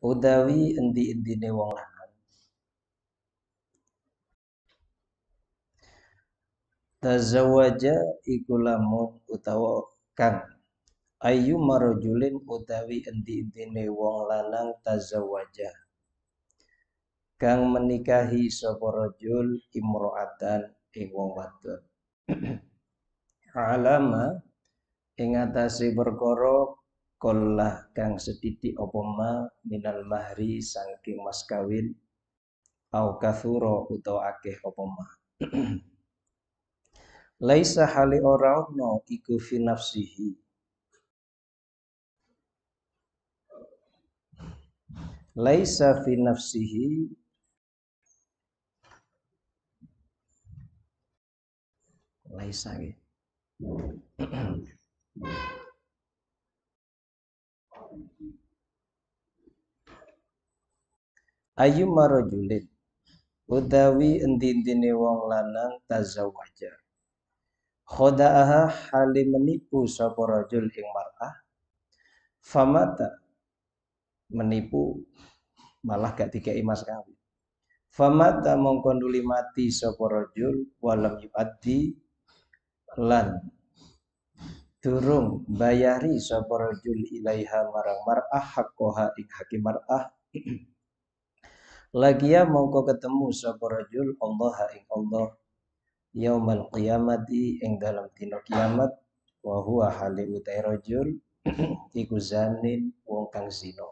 utawi endi-endine wong lanang tazawaja iku lamun utawa kang ayu marojulin utawi endi-endine wong lanang tazawaja kang menikahi sapa rajul imro'atan ing wong wadon alama ing atase perkara kolah kang setitik opoma ma minal mahri sangking mas kawin au kathuro uto akeh opoma. ma laisa hali ora ono iku fi nafsihi laisa fi nafsihi laisa ayu rajulin utawi endi ne wong lanang tazawaja khoda'aha hali menipu sapa rajul ing mar'ah famata menipu malah gak tiga imas kawin famata mongko mati sapa rajul walam yuaddi lan durung bayari sapa rajul ilaiha marang mar'ah haqqoha ing hakim mar'ah Lagia ya, mongko ketemu sapa rajul Allah ing Allah yaumal qiyamati ing dalam dina kiamat wa huwa hali utai rajul iku zanin wong kang zina.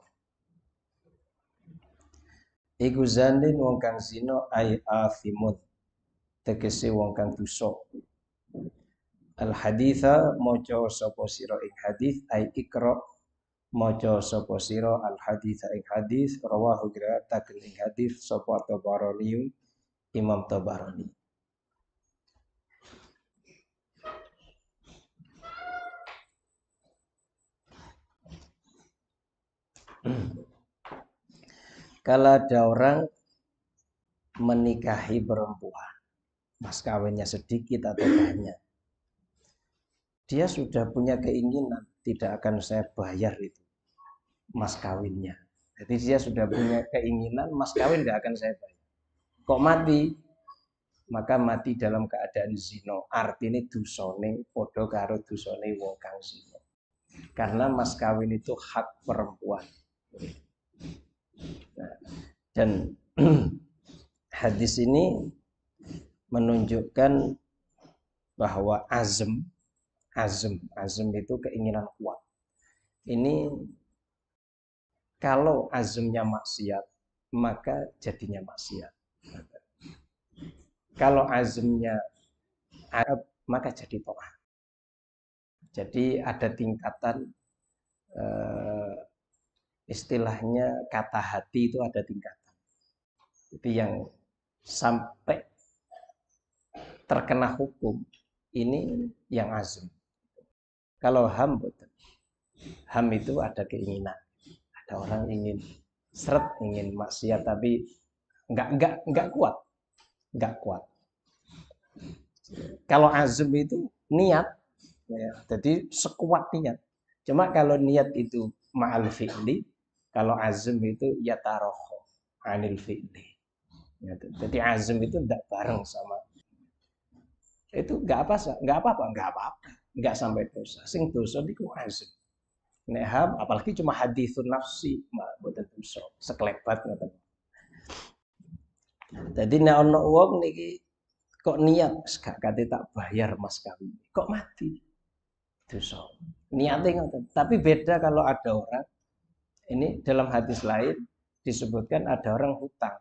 Iku zanin wong kang zina ay afimun tegese wong kang dosa. Al haditha maca sapa sira ing hadith ay ikra maca sapa sira al hadis ing hadis rawahu gratakaken ing hadis sapa Tabarani Imam Tabarani Kalau ada orang menikahi perempuan, mas kawinnya sedikit atau banyak, dia sudah punya keinginan tidak akan saya bayar itu mas kawinnya. Jadi dia sudah punya keinginan mas kawin tidak akan saya bayar. Kok mati? Maka mati dalam keadaan zino. Artinya dusone podo karo dusone wong kang zino. Karena mas kawin itu hak perempuan. Nah, dan hadis ini menunjukkan bahwa azam azm. Azm itu keinginan kuat. Ini kalau azmnya maksiat, maka jadinya maksiat. Kalau azmnya Arab, maka jadi to'ah. Jadi ada tingkatan eh, istilahnya kata hati itu ada tingkatan. Jadi yang sampai terkena hukum ini yang azm. Kalau ham betul. Ham itu ada keinginan. Ada orang ingin seret, ingin maksiat tapi nggak nggak nggak kuat, nggak kuat. Kalau azm itu niat, ya, jadi sekuat niat. Cuma kalau niat itu ma'al fi'li, kalau azm itu ya taroho anil fi'li. Ya, jadi azm itu tidak bareng sama itu nggak apa nggak apa apa nggak apa apa nggak sampai dosa. Sing dosa niku azab. Nek ham apalagi cuma hadithun nafsi mah boten dosa, sekelebat ngoten. Jadi nek ana wong niki kok niat gak kate tak bayar mas kawin, kok mati. Dosa. Niatnya ngoten. Tapi beda kalau ada orang ini dalam hadis lain disebutkan ada orang hutang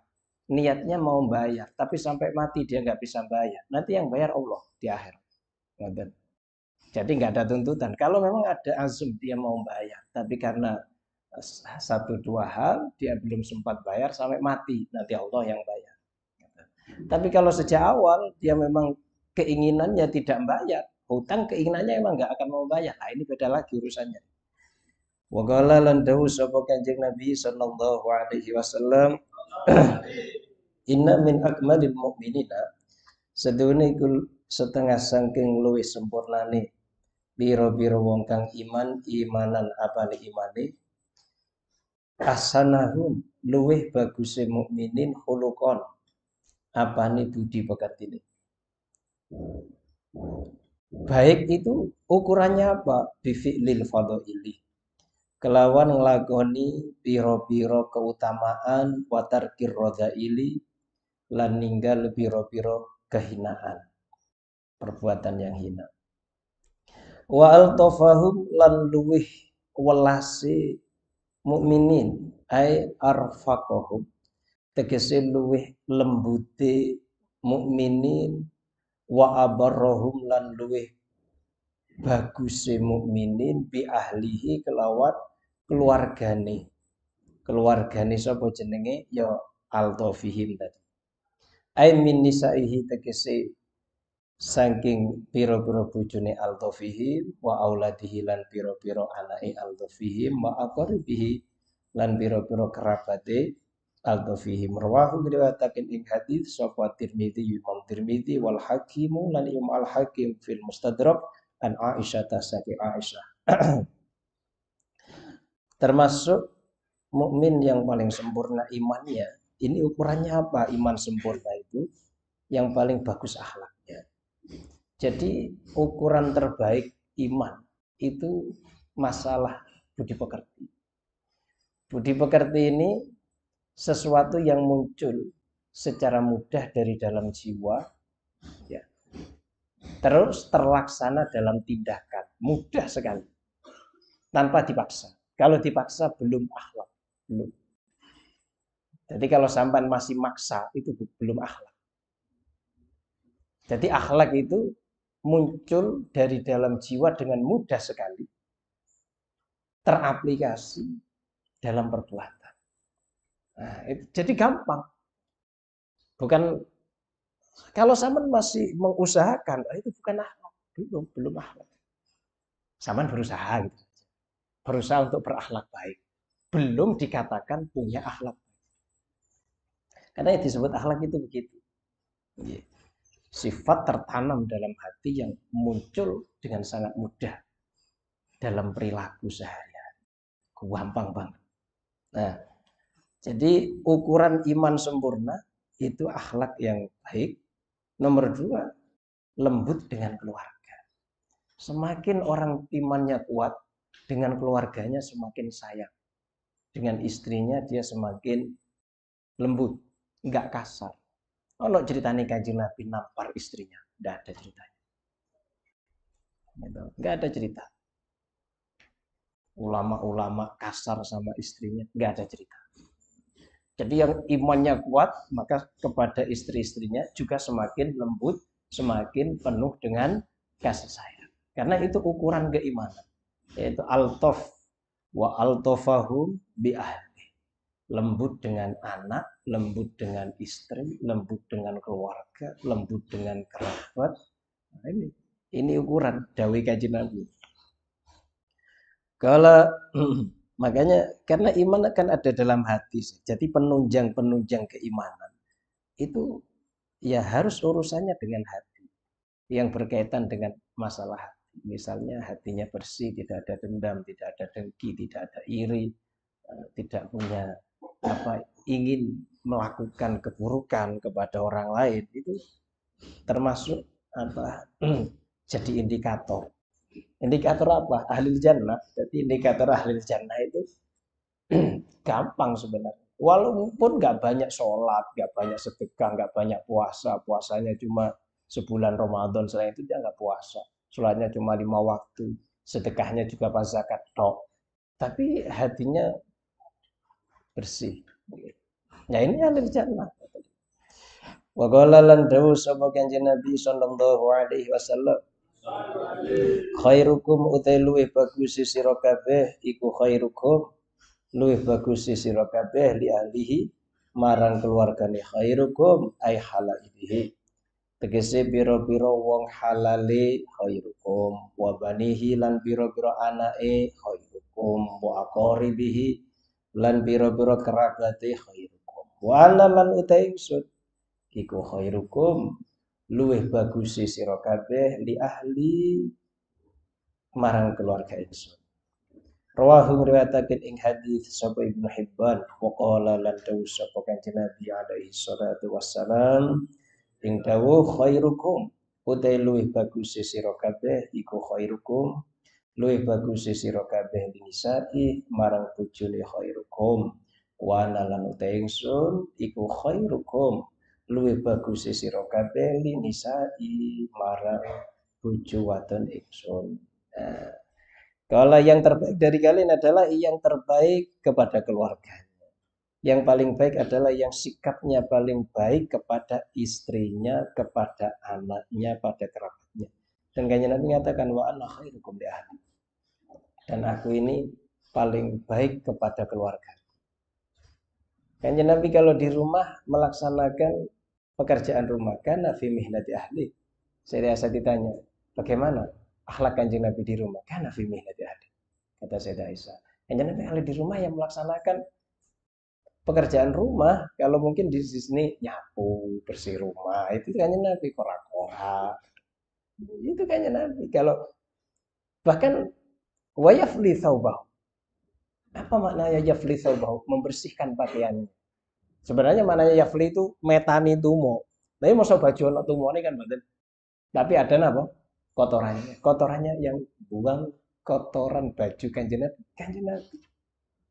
niatnya mau bayar tapi sampai mati dia nggak bisa bayar nanti yang bayar Allah di akhir Ngaten. Jadi nggak ada tuntutan. Kalau memang ada azum dia mau bayar, tapi karena eh, satu dua hal dia belum sempat bayar sampai mati nanti Allah yang bayar. Tapi kalau sejak awal dia memang keinginannya tidak bayar, hutang keinginannya emang nggak akan mau bayar. Nah, ini beda lagi urusannya. Wa lan sapa Kanjeng Nabi sallallahu alaihi wasallam Inna min akmalil mu'minina sedune iku setengah sangking luwih nih biro-biro wong kang iman imanan apa apane imani asanahum luweh baguse mukminin hulukon ni budi pekertine baik itu ukurannya apa bifi'lil fadha'ili kelawan lagoni biro-biro keutamaan watar kirrodaili lan ninggal biro-biro kehinaan perbuatan yang hina wa altafahum lan luwih welasi mukminin ai arfaqahum tegese luwih lembute mukminin wa abarrahum lan luwih baguse mukminin bi ahlihi kelawan keluargane keluargane sapa jenenge ya altafihim tadi ai min nisaihi tegese saking piro-piro bujune aldofihim wa auladihi lan piro-piro anai aldofihim wa akoribihi lan piro-piro kerabate aldofihim rawahu riwayataken ing hadis sapa Tirmizi Imam Tirmizi wal Hakim lan Imam Al Hakim fil Mustadrak an Aisyah tasaki Aisyah termasuk mukmin yang paling sempurna imannya ini ukurannya apa iman sempurna itu yang paling bagus akhlak jadi ukuran terbaik iman itu masalah budi pekerti. Budi pekerti ini sesuatu yang muncul secara mudah dari dalam jiwa, ya. terus terlaksana dalam tindakan, mudah sekali, tanpa dipaksa. Kalau dipaksa belum akhlak, belum. Jadi kalau sampan masih maksa itu belum akhlak. Jadi akhlak itu muncul dari dalam jiwa dengan mudah sekali teraplikasi dalam perbuatan. Nah, itu, jadi gampang. Bukan kalau Saman masih mengusahakan ah, itu bukan akhlak, belum belum akhlak. Saman berusaha gitu. Berusaha untuk berakhlak baik. Belum dikatakan punya akhlak. Karena yang disebut akhlak itu begitu. Yeah sifat tertanam dalam hati yang muncul dengan sangat mudah dalam perilaku sehari-hari. Gampang banget. Nah, jadi ukuran iman sempurna itu akhlak yang baik. Nomor dua, lembut dengan keluarga. Semakin orang imannya kuat dengan keluarganya semakin sayang. Dengan istrinya dia semakin lembut, nggak kasar Ono ceritanya kanjeng Nabi nampar istrinya, tidak ada ceritanya. Gitu. Nggak ada cerita. Ulama-ulama kasar sama istrinya, nggak ada cerita. Jadi yang imannya kuat, maka kepada istri-istrinya juga semakin lembut, semakin penuh dengan kasih sayang. Karena itu ukuran keimanan, yaitu altof wa altofahum bi ahli lembut dengan anak, lembut dengan istri, lembut dengan keluarga, lembut dengan kerabat. Nah, ini ini ukuran dawai kaji Nabi. Kalau makanya karena iman akan ada dalam hati, jadi penunjang-penunjang keimanan itu ya harus urusannya dengan hati yang berkaitan dengan masalah hati. Misalnya hatinya bersih, tidak ada dendam, tidak ada dengki, tidak ada iri, eh, tidak punya apa ingin melakukan keburukan kepada orang lain itu termasuk apa jadi indikator indikator apa ahli jannah jadi indikator ahli jannah itu gampang sebenarnya walaupun nggak banyak sholat nggak banyak sedekah nggak banyak puasa puasanya cuma sebulan Ramadan selain itu dia nggak puasa sholatnya cuma lima waktu sedekahnya juga pas zakat tok tapi hatinya bersih. Ya ini ahli jannah. Wa qala lan dawu sapa kanjeng Nabi sallallahu alaihi wasallam. Khairukum utai luwih bagus sira kabeh iku khairukum luwih bagus sira kabeh li ahlihi marang keluargane khairukum ay halaihi. Tegese biro-biro wong halali khairukum wa banihi lan biro-biro anake khairukum wa aqaribihi lan biro-biro pira kerabate khairukum wa lan utai ingsun iku khairukum luweh bagus sira kabeh li ahli marang keluarga ingsun Rawahu riwayataken ing hadis sapa Ibnu Hibban wa qala lan dawu sapa kanjeng Nabi alaihi salatu wassalam ing dawu khairukum utai luweh bagus sira kabeh iku khairukum luwih bagus sira kabeh nisa'i marang bojone khairukum wa ana lan utengsun iku khairukum luwih bagus sira kabeh nisa'i marang bojo wadon ingsun nah, kalau yang terbaik dari kalian adalah yang terbaik kepada keluarganya yang paling baik adalah yang sikapnya paling baik kepada istrinya kepada anaknya pada kerabatnya dan kayaknya Nabi mengatakan wa ana khairukum ahli. Dan aku ini paling baik kepada keluarga. Kanjeng Nabi kalau di rumah melaksanakan pekerjaan rumah karena fi mihnati ahli. Saya rasa ditanya, bagaimana akhlak kanjeng Nabi di rumah? Karena fi mihnati ahli. Kata saya Aisyah, kanjeng Nabi kalau di rumah yang melaksanakan pekerjaan rumah kalau mungkin di sini nyapu bersih rumah itu kan nabi kora itu kayaknya Nabi. Kalau bahkan wayafli saubahu. Apa maknanya yafli saubahu? Membersihkan pakaiannya. Sebenarnya maknanya yafli itu metani tumo. Tapi mau atau tumo ini kan badan. Tapi ada apa? Kotorannya. Kotorannya yang buang kotoran baju kanjeng Nabi.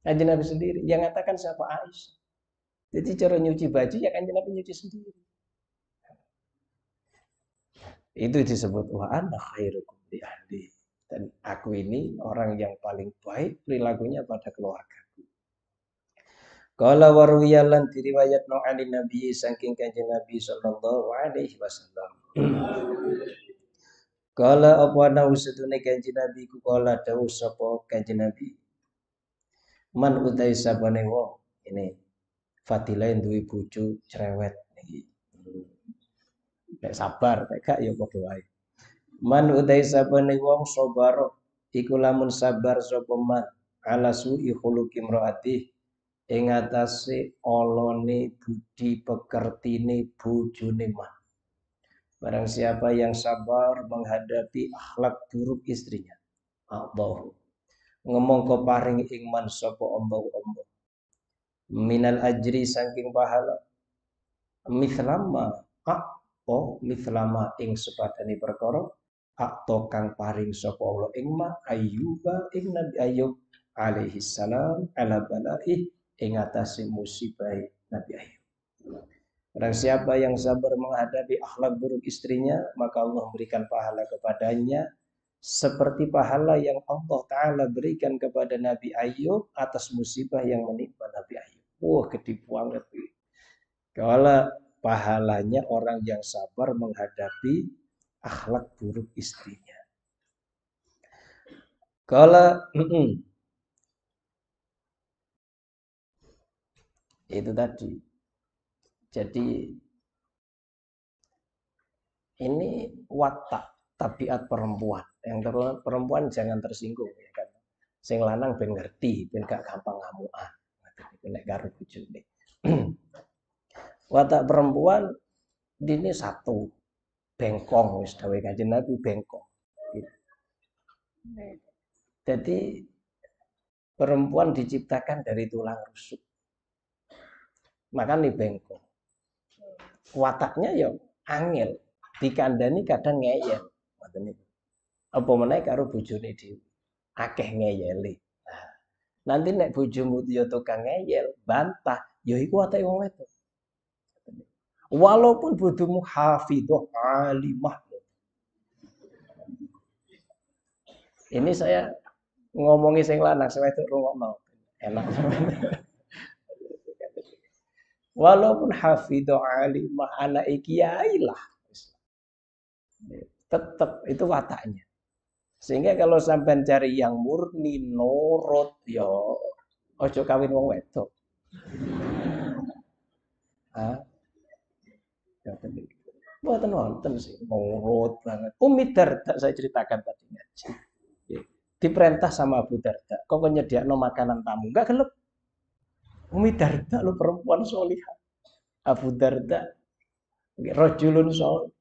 Kanjeng sendiri. Yang katakan siapa Aisyah. Jadi cara nyuci baju ya kanjeng Nabi nyuci sendiri. Itu disebut wa ana khairukum li ahli. Dan aku ini orang yang paling baik perilakunya pada keluargaku. Kala warwiyalan diriwayat no ali nabi saking kanjeng nabi sallallahu alaihi wasallam. Kala apa ana usutune kanjeng nabi ku kala dawuh sapa kanjeng nabi. Man utai sabane wong ini fatilah duwe bojo cerewet Nek sabar, nek gak ya padha wae. Man utai sabane wong sabaro iku lamun sabar sapa man ala su'i khuluqi imraati ing atase olone budi pekertine bojone man. Barang siapa yang sabar menghadapi akhlak buruk istrinya. Allah. Ngomong ke paring ingman sopo ombo-ombo. Minal ajri saking pahala. Mithlama opo mislama ing sepadani perkara akto kang paring sapa Allah ing ma ayyuba ing Nabi Ayub alaihi salam ala balaih ing atase musibah Nabi Ayub. Barang siapa yang sabar menghadapi akhlak buruk istrinya, maka Allah memberikan pahala kepadanya seperti pahala yang Allah Ta'ala berikan kepada Nabi Ayub atas musibah yang menimpa Nabi Ayub. Wah, gede banget. Kalau pahalanya orang yang sabar menghadapi akhlak buruk istrinya. Kalau mm -mm. itu tadi. Jadi ini watak tabiat perempuan. Yang perempuan jangan tersinggung ya kan. Sing lanang ben ngerti, ben gak gampang ngamukan. Nek karo bojone. watak perempuan ini satu bengkong wis dawuh kanjeng Nabi bengkong gitu. jadi perempuan diciptakan dari tulang rusuk maka nih bengkong wataknya ya angel dikandani kadang ngeyel ngoten niku apa meneh karo bojone dhewe akeh ngeyeli nah, nanti nek bojomu yo ya tukang ngeyel bantah yo ya iku atake wong wedok Walaupun bodohmu hafidhah alimah. Ini saya ngomongi sing lanang saya itu mau. Enak. Walaupun hafidhah alimah anak kiai Tetap itu wataknya. Sehingga kalau sampai cari yang murni nurut yo ya ojo kawin wong wedok. Ah. Boten niku. wonten sih murut banget. Umi Darda saya ceritakan tadi ngaji. Diperintah sama Abu Darda, kok nyediakno makanan tamu? Enggak gelap. Umi Darda lu perempuan solihah. Abu Darda rojulun solih.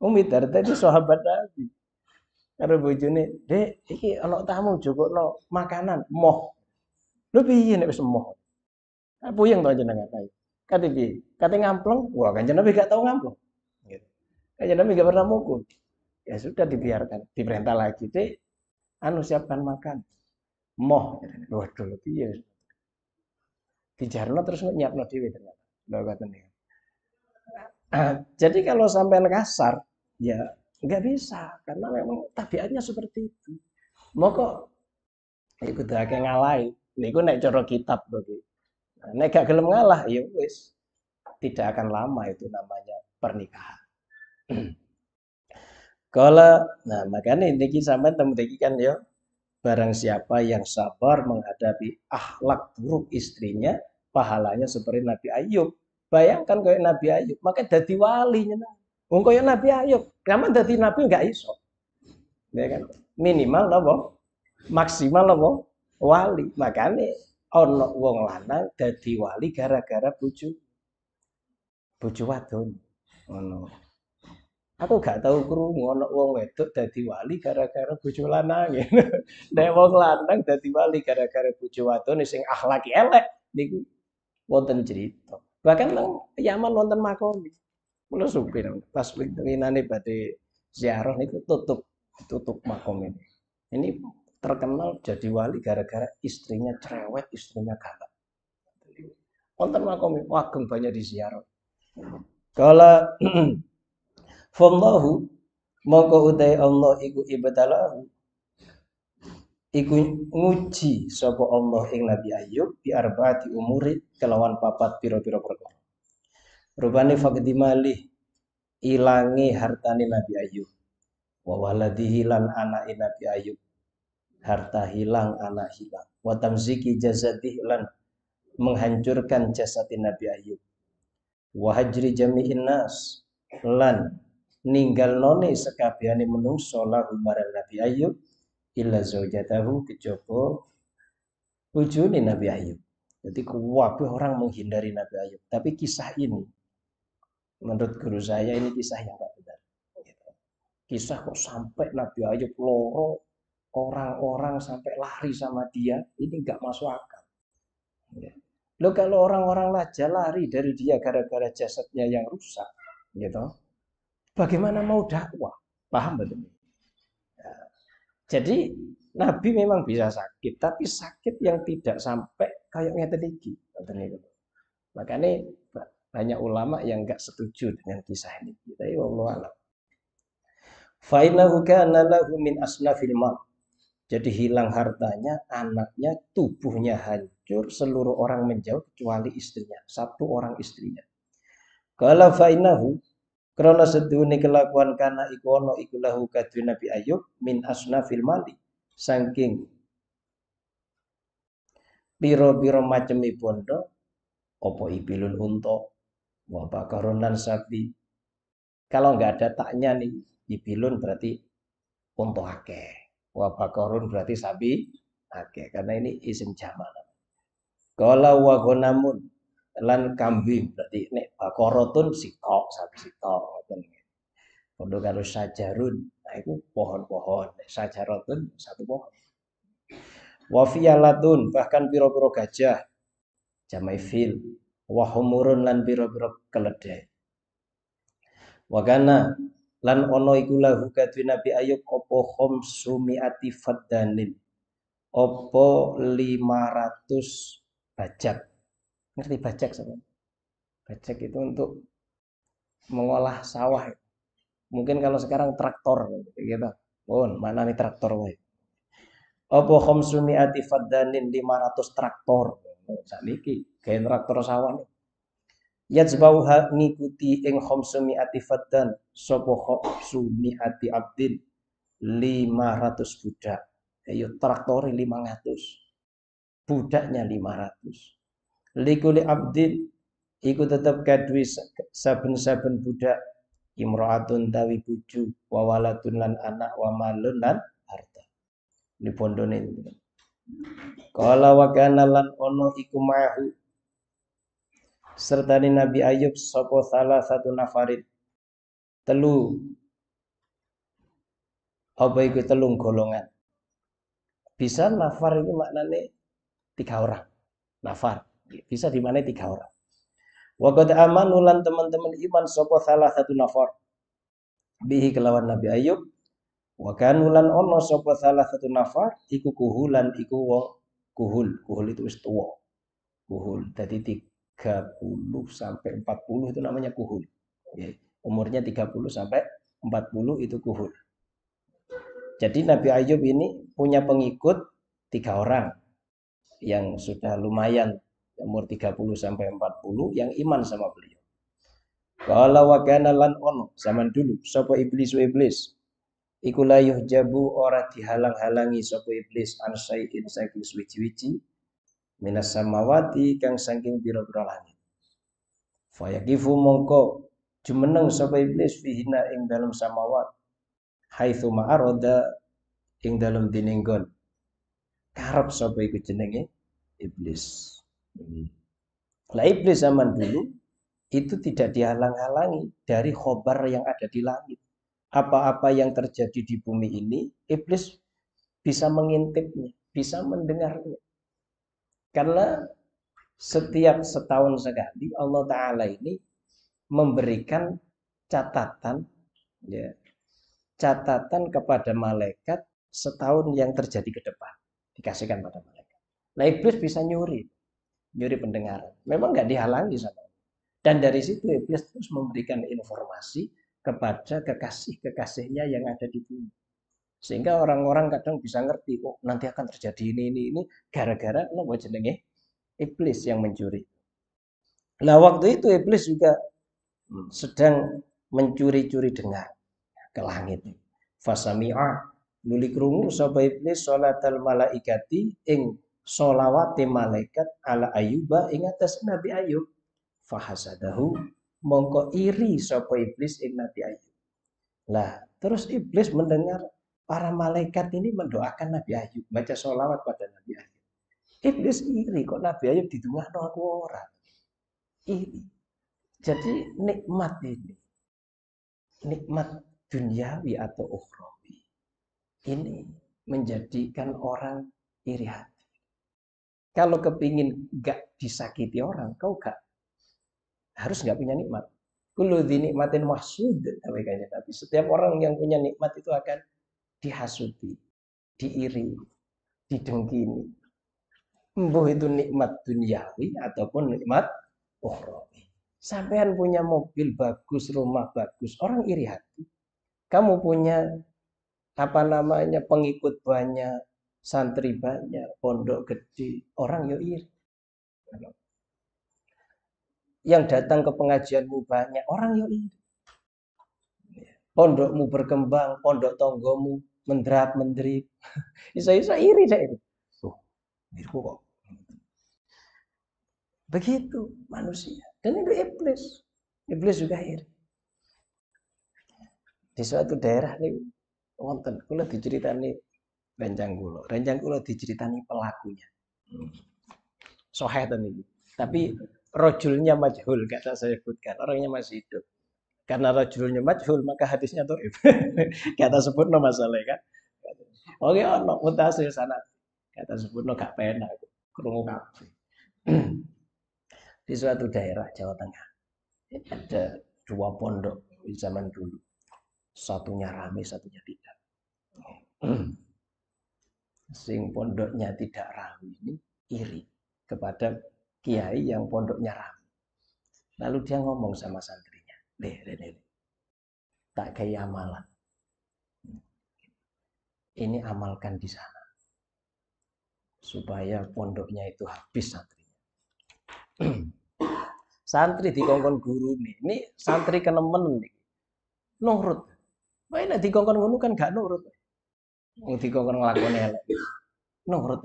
Umi Darda itu sahabat Nabi. Karo bojone, "Dek, iki ana tamu cukup lo makanan, moh." Lu piye nek wis moh? Apa yang to jenengan kae? kata ki kata ngampleng wah kanjeng nabi gak tau ngampleng gitu. kanjeng nabi gak pernah mukul ya sudah dibiarkan diperintah lagi deh anu siapkan makan moh waduh iya. dijarno terus nyiap dhewe ternyata lho ngoten ah, jadi kalau sampai kasar ya nggak bisa karena memang tabiatnya seperti itu mau kok ikut akeh ngalai niku naik coro kitab bagi nek gak gelem ngalah ya oh. wis tidak akan lama itu namanya pernikahan kalau nah makanya ini sampai temu kan ya barang siapa yang sabar menghadapi akhlak buruk istrinya pahalanya seperti Nabi Ayub bayangkan kayak Nabi Ayub maka jadi wali nyenang ya Wong kaya Nabi Ayub, zaman jadi nabi enggak iso. Ya kan? Minimal napa? Maksimal napa? Wali. Makanya ono wong lanang dadi wali gara-gara bojo bojo wadon ono aku gak tahu kru ono wong wedok dadi wali gara-gara bojo lanang nek wong lanang dadi wali gara-gara bojo wadon sing akhlaki elek niku wonten cerita bahkan nang Yaman wonten makoni kula supir pas nane badhe ziarah niku tutup tutup makom ini terkenal jadi wali gara-gara istrinya cerewet, istrinya galak. Wonten makom wagem banyak diziarah. Kala fallahu maka utai Allah iku ibadalahu iku nguji sapa Allah ing Nabi Ayub bi arbaati umuri kelawan papat pira-pira perkara. Rubane faqdimali malih ilangi hartani Nabi Ayub. Wa waladihi lan anak Nabi Ayub harta hilang, anak hilang. Watam ziki jazadih lan menghancurkan jasad Nabi Ayub. Wahajri jami'in nas lan ninggal noni sekapiani menung lahu marang Nabi Ayub illa zaujatahu kejoko ujuni Nabi Ayub. Jadi kewabih orang menghindari Nabi Ayub. Tapi kisah ini menurut guru saya ini kisah yang gak benar. Gitu. Kisah kok sampai Nabi Ayub loro orang-orang sampai lari sama dia, ini nggak masuk akal. Ya. lo kalau orang-orang aja lari dari dia gara-gara jasadnya yang rusak, gitu, bagaimana mau dakwah? Paham betul? Ya. Jadi Nabi memang bisa sakit, tapi sakit yang tidak sampai kayak ngeten Makanya banyak ulama yang nggak setuju dengan kisah ini. Tapi Allah. a'lam. Fa'inahu kana lahu min asnafil mal. Jadi hilang hartanya, anaknya, tubuhnya hancur, seluruh orang menjauh kecuali istrinya, satu orang istrinya. Kalau fainahu karena seduni kelakuan kana ikono ikulahu kadri Nabi Ayub min asna fil mali saking piro-piro macam ibondo e opo ibilun unto wabak karunan sapi kalau nggak ada taknya nih ibilun berarti unto akeh Wa bakorun berarti sapi okay. karena ini isim jamak. Kala wa gonamun lan kambing berarti nek bakorotun sitok sapi sitok ngoten. Pondok karo sajarun, nah itu pohon-pohon. Sajarotun satu pohon. Wafiyalatun bahkan piro-piro gajah jamai fil wahumurun lan piro-piro keledai. Wakana lan ono iku lahu kadwi Nabi Ayub opo khomsu mi'ati faddanin opo 500 bajak ngerti bajak sama bajak itu untuk mengolah sawah mungkin kalau sekarang traktor gitu pun mana nih traktor woi opo khomsu mi'ati faddanin 500 traktor sakniki kayak traktor sawah nih yajbauha ngikuti ing khamsu mi'ati faddan sopoh su mi'ati abdin lima 500 budak ayo traktor 500 budaknya ratus likuli abdin ikut tetep kadwi saben-saben budak imro'atun tawi buju wawalatun lan anak wa lan harta ini kalau wakanalan lan ono iku ma'ahu serta di Nabi Ayub sopo salah satu nafarin telu apa iku telung golongan bisa nafar ini maknanya tiga orang nafar bisa di mana tiga orang aman amanulan teman-teman iman sopo salah satu nafar bihi kelawan Nabi Ayub ulan ono sopo salah satu nafar iku kuhulan iku wong kuhul kuhul itu istuwa kuhul, tadi tik 30 sampai 40 itu namanya kuhul. Ya. Umurnya 30 sampai 40 itu kuhul. Jadi Nabi Ayub ini punya pengikut tiga orang yang sudah lumayan umur 30 sampai 40 yang iman sama beliau. Kalau wakana lan ono zaman dulu sapa iblis wa iblis iku jabu ora dihalang-halangi sapa iblis ansai saking saking suci-suci minas samawati kang saking pira-pira langit fayakifu mongko jumeneng sapa iblis fihina ing dalam samawat haitsu ma'arada ing dalam dininggon karep sapa iku jenenge iblis hmm. lah iblis zaman dulu itu tidak dihalang-halangi dari khobar yang ada di langit apa-apa yang terjadi di bumi ini iblis bisa mengintipnya bisa mendengarnya karena setiap setahun sekali Allah Ta'ala ini memberikan catatan ya, catatan kepada malaikat setahun yang terjadi ke depan dikasihkan pada malaikat. Nah iblis bisa nyuri, nyuri pendengaran. Memang nggak dihalangi sama dan dari situ iblis terus memberikan informasi kepada kekasih-kekasihnya yang ada di bumi. Sehingga orang-orang kadang bisa ngerti, oh nanti akan terjadi ini, ini, ini, gara-gara lo nopo jenenge iblis yang mencuri. Nah waktu itu iblis juga sedang mencuri-curi dengar ke langit. Fasami'a nuli krungu sapa iblis salatal malaikati ing solawati malaikat ala ayuba ing atas Nabi Ayub. Fahasadahu mongko iri sapa iblis ing Nabi Ayub. Lah, terus iblis mendengar para malaikat ini mendoakan Nabi Ayub, baca sholawat pada Nabi Ayub. Iblis iri kok Nabi Ayub didungah no aku orang. Iri. Jadi nikmat ini, nikmat duniawi atau ukhrawi, ini menjadikan orang iri hati. Kalau kepingin gak disakiti orang, kau gak harus gak punya nikmat. Kulo dinikmatin nikmatin tapi kayaknya tapi setiap orang yang punya nikmat itu akan dihasuti, diiri, didengkini. Mbah itu nikmat duniawi ataupun nikmat ukhrawi. Sampean punya mobil bagus, rumah bagus, orang iri hati. Kamu punya apa namanya pengikut banyak, santri banyak, pondok gede, orang yo iri. Yang datang ke pengajianmu banyak, orang yo iri pondokmu berkembang, pondok tonggomu menderap menderip. Isa isa iri saya iri. Tuh, diriku kok. Begitu manusia. Dan itu iblis. Iblis juga iri. Di suatu daerah nih, wonten kula diceritani rencang kula. Rencang kula diceritani pelakunya. Hmm. Soheh ini. Tapi hmm. rojulnya majhul, gak saya sebutkan. Orangnya masih hidup karena rajulnya majhul maka hadisnya tuh kata sebut no masalah kan. Oke ono mutasil sana Kata sebut sebutno gak penak kerungu kafe Di suatu daerah Jawa Tengah ada dua pondok di zaman dulu. Satunya rame, satunya tidak. Sing pondoknya tidak rame ini iri kepada kiai yang pondoknya rame. Lalu dia ngomong sama santri diri. Tak kayak amalan. Ini amalkan di sana. Supaya pondoknya itu habis santrinya. santri di kongkon guru nih. Ini santri kenemen nih. Nurut. Baiklah di kongkon Guru kan gak nurut. Di kongkon ngelakuin elek. Nurut.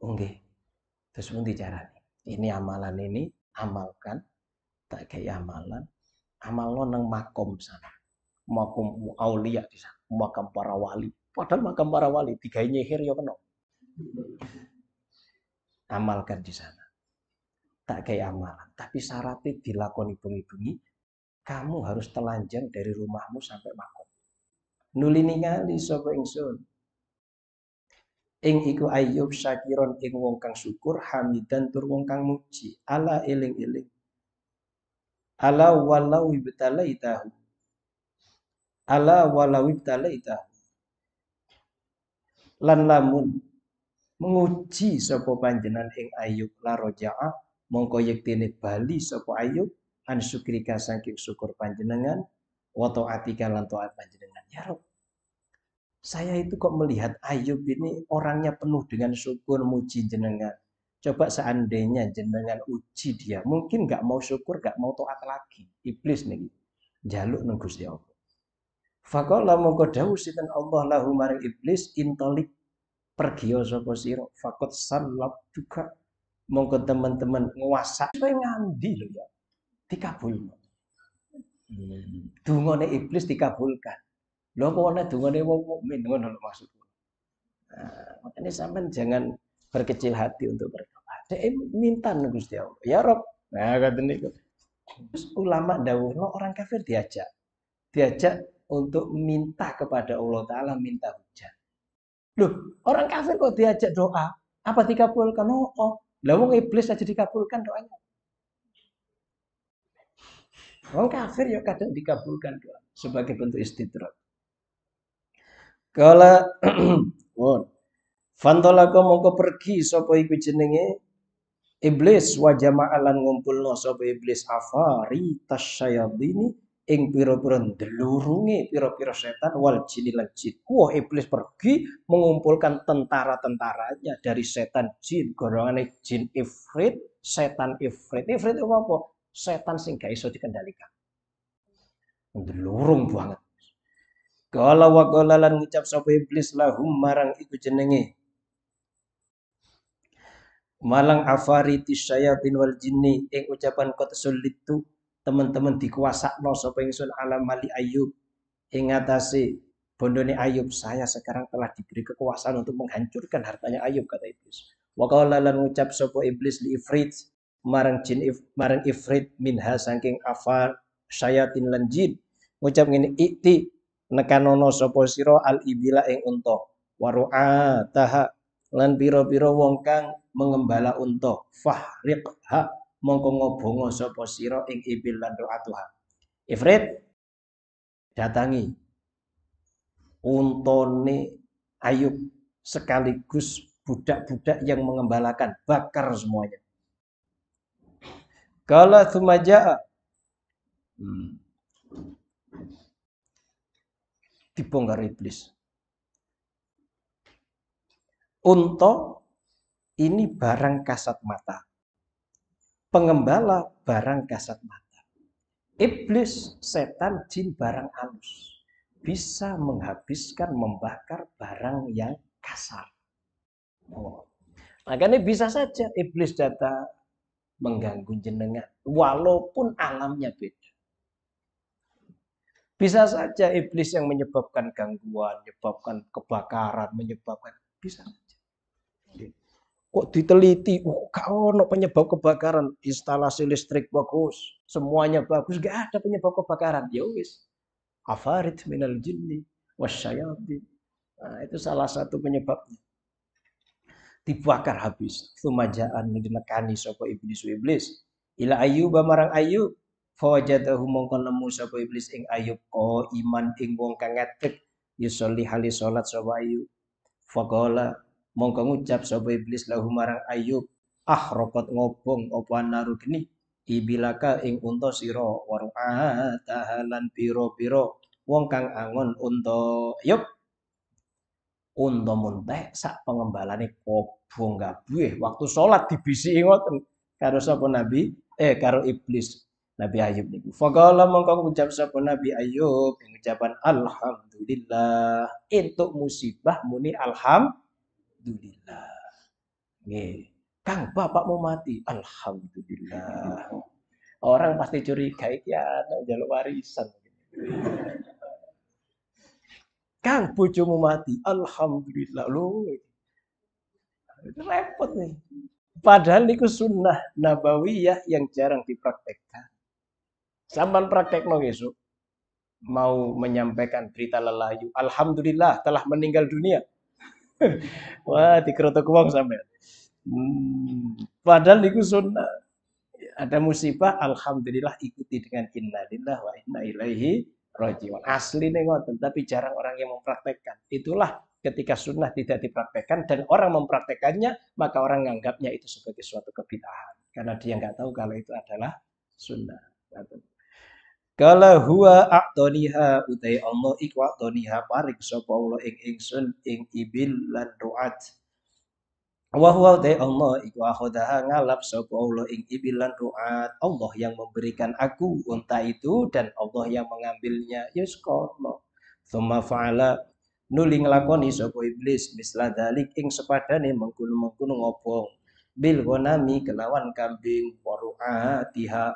Oke. Terus pun dicarani. Ini amalan ini amalkan tak kayak amalan Amal lo nang makom sana. Makom aulia di sana, makam para wali. Padahal makam para wali tiga nyihir ya kena. Amalkan di sana. Tak kayak amalan, tapi syaratnya dilakoni bengi-bengi. Kamu harus telanjang dari rumahmu sampai makom. Nuli ningali sapa ingsun. Ing iku Ayub syakiron ing wong kang syukur, hamidan tur wong kang muji, ala eling-eling Ala walau ibtala itahu Ala walau ibtala itahu Lan lamun menguji sopo panjenan ing Ayub la roja'a mongko yektene bali sopo Ayub an syukrika saking syukur panjenengan wa taatika lan taat panjenengan ya Rob. Saya itu kok melihat Ayub ini orangnya penuh dengan syukur muji jenengan Coba seandainya jenengan uji dia, mungkin nggak mau syukur, nggak mau toat lagi. Iblis nih, jaluk nunggu si Allah. Fakallah mongko dawuh sinten Allah lahu maring iblis intolik pergi sapa sira fakot salab juga mongko teman-teman nguasa kowe ngandi lho ya dikabul Dungane iblis dikabulkan. Lho kok ana dungane wong mukmin ngono lho maksudku. Nah, makanya sampean jangan berkecil hati untuk berdoa. Dia minta Gusti Allah. Ya Rob. Nah, kata niku. Terus ulama no, orang kafir diajak. Diajak untuk minta kepada Allah Ta'ala minta hujan. Loh, orang kafir kok diajak doa? Apa dikabulkan? Oh, oh. Lah wong iblis aja dikabulkan doanya. Orang kafir ya kadang dikabulkan doa sebagai bentuk istidrak. Kalau mau mongko pergi sopo iku jenenge iblis wajah wa ngumpul ngumpulno sopo iblis afari tasyayadini ing pira-pira ndelurunge pira-pira setan wal jin lan jin. Wah, iblis pergi mengumpulkan tentara-tentaranya dari setan jin, golongan jin ifrit, setan ifrit. Ifrit itu apa? Setan sing gak iso dikendalikan. Ndelurung banget. Kala wa lan ngucap sapa iblis lahum marang iku jenenge malang afariti syayatin wal jinni ing ucapan kot tu teman-teman no sapa ingsun ala mali ayub ing bondoni bondone ayub saya sekarang telah diberi kekuasaan untuk menghancurkan hartanya ayub kata iblis wa qala lan ngucap iblis li ifrit marang jin if, marang ifrit minha saking afar syayatin lan jin ngucap ngene ikti nekanono sapa sira al ibila ing unta waru'ataha lan piro-piro wong kang mengembala unta ha mongko ngobongo sapa sira ing ibil lan tuhan. ifrit datangi untone Ayub sekaligus budak-budak yang mengembalakan bakar semuanya kala sumaja hmm. dibongkar iblis untuk ini barang kasat mata. Pengembala barang kasat mata. Iblis, setan, jin barang halus. Bisa menghabiskan, membakar barang yang kasar. Oh. Makanya bisa saja iblis datang mengganggu jenengan. Walaupun alamnya beda. Bisa saja iblis yang menyebabkan gangguan, menyebabkan kebakaran, menyebabkan bisa kok diteliti, oh, kau ono penyebab kebakaran, instalasi listrik bagus, semuanya bagus, gak ada penyebab kebakaran. Ya wis. Afarid minal jinni wasyayati Nah, itu salah satu penyebabnya. Dibakar habis. Sumajaan dinekani sapa iblis iblis. Ila ayyuba bamarang ayyub fawajadahu mongko nemu sapa iblis ing ayub ko iman ing wong kang ngadeg yusolli hali salat sapa ayub. Faqala mongko ngucap sapa iblis lahu marang ayub ah rokot ngobong apa naru geni ibilaka ing unta sira warung tahalan piro-piro wong kang angon unta yup unta muntek sak pengembalane kobong gabuhe waktu salat dibisiki ngoten karo sapa nabi eh karo iblis Nabi Ayub niku. Faqala mongko ngucap sapa Nabi Ayub ing ucapan alhamdulillah. Entuk musibah muni alhamdulillah Alhamdulillah. nih Kang, bapak mau mati. Alhamdulillah. Orang pasti curiga ya, anak jaluk warisan. Kang, bojomu mati. Alhamdulillah. Loh. Repot nih. Padahal niku sunnah nabawiyah yang jarang dipraktekkan. Sampan praktek no mau menyampaikan berita lelayu. Alhamdulillah telah meninggal dunia. Wah, dikerotok wong sampai, Hmm. Padahal niku sunnah. Ada musibah, alhamdulillah ikuti dengan innalillah wa inna ilaihi rajiun. Asli nih ngoten, tapi jarang orang yang mempraktekkan. Itulah ketika sunnah tidak dipraktekkan dan orang mempraktekannya, maka orang menganggapnya itu sebagai suatu kebitahan. karena dia nggak tahu kalau itu adalah sunnah. Kala huwa a'toniha utai Allah iku a'toniha paring sapa Allah ing ingsun ing ibil lan ru'at. Wa huwa utai Allah iku akhodaha ngalap sapa Allah ing ibil lan ru'at. Allah yang memberikan aku unta itu dan Allah yang mengambilnya. Yuskono. Ya Thumma fa'ala nuli nglakoni sapa iblis misla dalik ing sepadane mengkunu-mengkunu ngobong bil ghanami kelawan kambing waru'atiha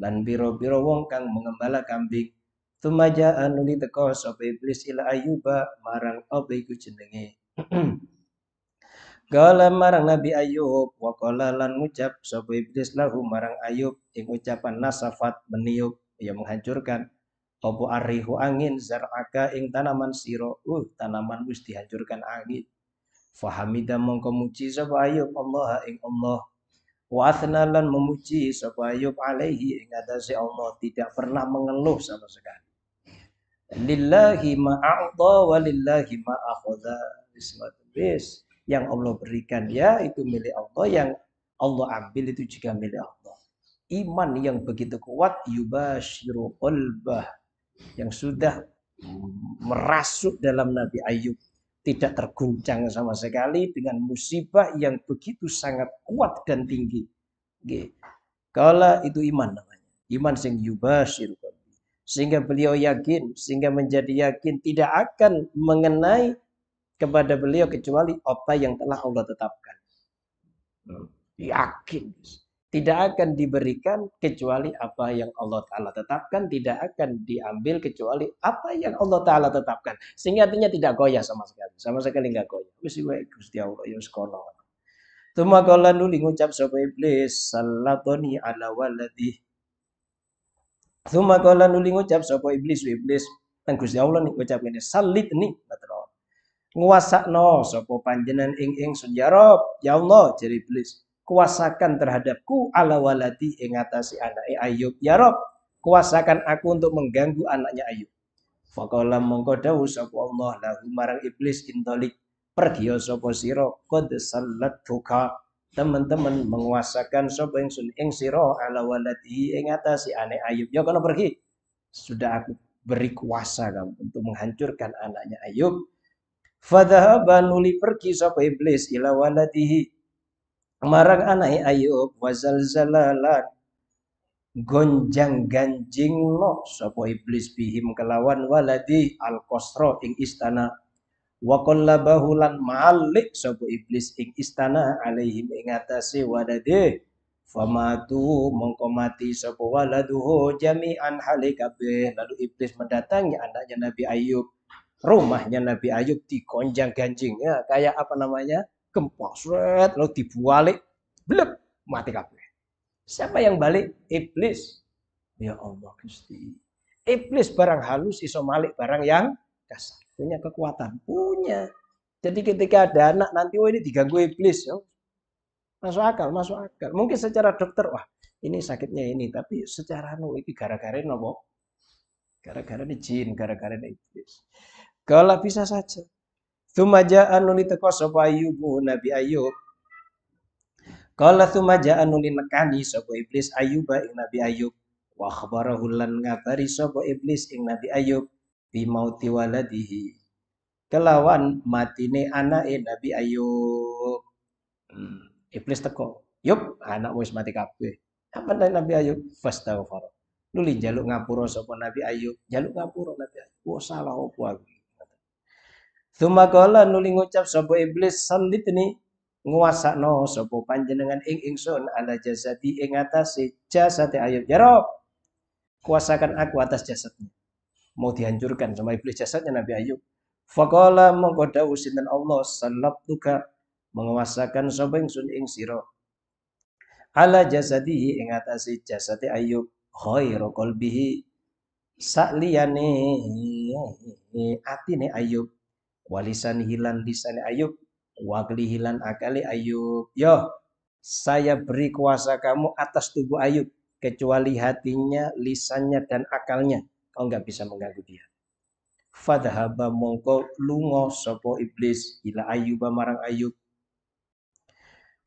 lan biro-biro wong kang mengembala kambing tumaja anuli teko sope iblis ila ayuba marang apa iku jenenge Gala marang Nabi Ayub wa qala lan ngucap sapa iblis lahu marang Ayub ing ucapan nasafat meniup ya menghancurkan apa arihu angin zaraka ing tanaman siro uh tanaman wis dihancurkan angin fahamida mongko muji sapa Ayub Allah ing Allah wa memuji sapa Ayub alaihi ing si Allah tidak pernah mengeluh sama sekali lillahi ma a'ta wa lillahi ma akhadha yang Allah berikan ya itu milik Allah yang Allah ambil itu juga milik Allah iman yang begitu kuat yubashiru qalbah yang sudah merasuk dalam Nabi Ayub tidak terguncang sama sekali dengan musibah yang begitu sangat kuat dan tinggi. Okay. Kala itu iman namanya. Iman sing yubashir. sehingga beliau yakin, sehingga menjadi yakin tidak akan mengenai kepada beliau kecuali apa yang telah Allah tetapkan. Hmm. Yakin tidak akan diberikan kecuali apa yang Allah Ta'ala tetapkan, tidak akan diambil kecuali apa yang Allah Ta'ala tetapkan. Sehingga artinya tidak goyah sama sekali, sama sekali nggak goyah. Wis wa Gusti Allah ya kono. Tuma kala nuli ngucap sopa iblis Salatoni ala waladi. Tuma kala nuli ngucap sopa iblis iblis nang Gusti Allah nih ngucap ini salit nih no. sopa panjenan ing ing sunjarob, ya Allah jadi iblis kuasakan terhadapku ala waladi ingatasi anaknya Ayub. Ya Rob, kuasakan aku untuk mengganggu anaknya Ayub. Fakallah mongko dawuh Allah lahu marang iblis intolik pergi siro siro, salat buka. teman-teman menguasakan yang sun ing siro ala waladi ingatasi anaknya Ayub ya kalau pergi sudah aku beri kuasa kamu untuk menghancurkan anaknya Ayub Fadha nuli pergi sapa iblis ila marang anak ya, Ayub zalalat gonjang ganjing lo sopo iblis bihim kelawan waladi al kosro ing istana Wakon labahulan malik sopo iblis ing istana alaihim ingatasi wadade waladi famatu mongko mati sapa waladuhu jami'an halikabe lalu iblis mendatangi anaknya Nabi Ayub rumahnya Nabi Ayub di gonjang ganjing ya kayak apa namanya gempa sret lalu dibalik blek mati kabeh siapa yang balik iblis ya Allah Gusti iblis barang halus iso malik barang yang dasar punya kekuatan punya jadi ketika ada anak nanti oh ini diganggu iblis ya masuk akal masuk akal mungkin secara dokter wah ini sakitnya ini tapi secara nu itu gara-gara nopo gara-gara ini jin gara-gara ini iblis kalau bisa saja Tsumma ja'a nuli teko sapa Ayub Nabi Ayub. Qala tsumma ja'a nuli nekani sapa iblis Ayuba ing Nabi Ayub. Wa khabarahu lan ngabari sapa iblis ing Nabi Ayub bi mauti waladihi. Kelawan matine anake Nabi Ayub. Hmm, iblis teko. Yup, anak wis mati kabeh. Apa Nabi Ayub? Fastaghfar. Nuli jaluk ngapura sapa Nabi Ayub, jaluk ngapura Nabi Ayub. salah opo aku? Tsumakola nuli ngucap sopo iblis nguasa nguasakno sopo panjenengan ing ingsun ala jasadi ing atase jasate Ayub. Ya Rob, kuasakan aku atas jasadnya. Mau dihancurkan sama iblis jasadnya Nabi Ayub. Faqala mongko usin sinten Allah salabtuka menguasakan sapa sun ing sira. Ala jasadihi ing atase jasate Ayub khairu qalbihi sakliyane atine Ayub walisan hilan lisan Ayub wakli hilan akali Ayub yo saya beri kuasa kamu atas tubuh Ayub kecuali hatinya lisannya dan akalnya kau nggak bisa mengganggu dia fadhaba mongko lungo sopo iblis ila Ayub marang ayub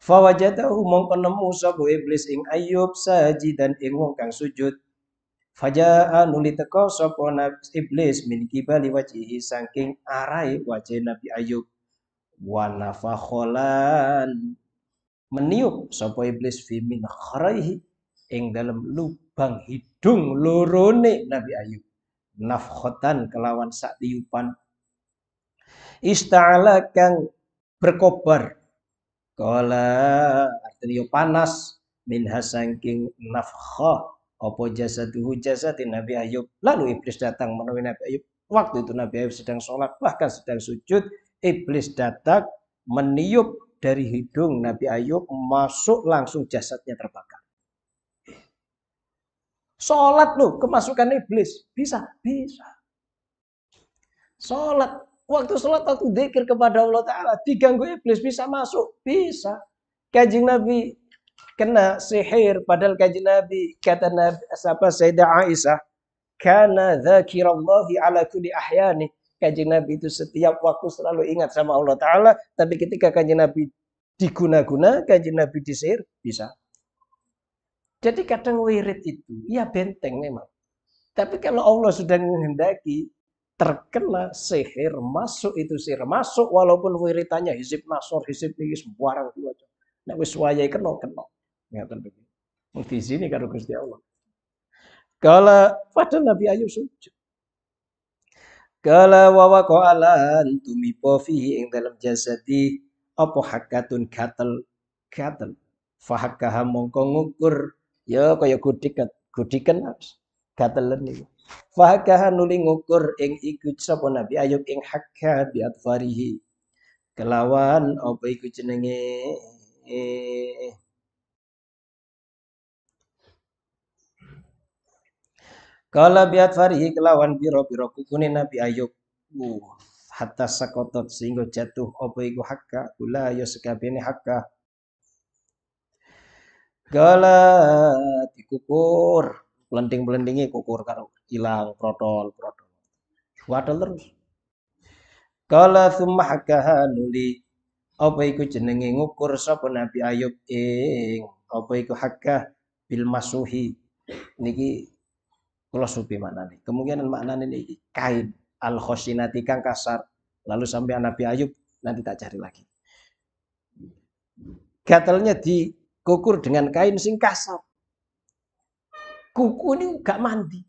fawajatahu mongko nemu sopo iblis ing ayub saji dan ing wong kang sujud Faja'a nuli teko sapa iblis min kibali wajihi saking arai wajah Nabi Ayub wa nafakholan meniup sopo iblis fi min kharaihi ing dalam lubang hidung lorone Nabi Ayub nafkhotan kelawan sak tiupan ista'ala kang berkobar kala artinya panas min hasangking nafkhah Opo jasad jasatin Nabi Ayub. Lalu iblis datang menemui Nabi Ayub. Waktu itu Nabi Ayub sedang sholat, bahkan sedang sujud. Iblis datang meniup dari hidung Nabi Ayub, masuk langsung jasadnya terbakar. Sholat loh, kemasukan iblis. Bisa, bisa. Sholat, waktu sholat, waktu dikir kepada Allah Ta'ala. Diganggu iblis, bisa masuk, bisa. Kajing Nabi kena sihir padahal kaji Nabi kata Nabi apa Sayyidah Aisyah kana dzakirallahi ala kulli ahyani kaji Nabi itu setiap waktu selalu ingat sama Allah taala tapi ketika kaji Nabi diguna-guna kaji Nabi disihir bisa jadi kadang wirid itu ya benteng memang tapi kalau Allah sudah menghendaki terkena sihir masuk itu sihir masuk walaupun wiritannya hizib nasor hizib nih sembarang orang tua nah wis kenal kenal Ngeten begitu. di sini karo Gusti Allah. Kala pada Nabi Ayub sujud. Kala ko waqa'alan tumi pofi ing dalam jasadi apa hakatun katal katal fahakah mongko ngukur ya kaya gudikan harus katalan niku fahakah nuli ngukur ing ikut sapa Nabi Ayub ing hakah bi atfarihi kelawan apa ikut jenenge Kalau biat farihi kelawan piro-piro kukune Nabi Ayub. Uh, hatta sakotot sehingga jatuh apa iku hakka kula ya sekabene hakka. Kala dikukur, pelenting-pelentinge kukur karo ilang protol protol. Wadol terus. Kala summa hakka nuli apa iku jenenge ngukur sapa Nabi Ayub ing apa iku hakkah bil masuhi niki kula supi maknane kemungkinan maknane ini kain al khosinati kang kasar lalu sampai Nabi Ayub nanti tak cari lagi gatelnya dikukur dengan kain sing kasar kuku ini gak mandi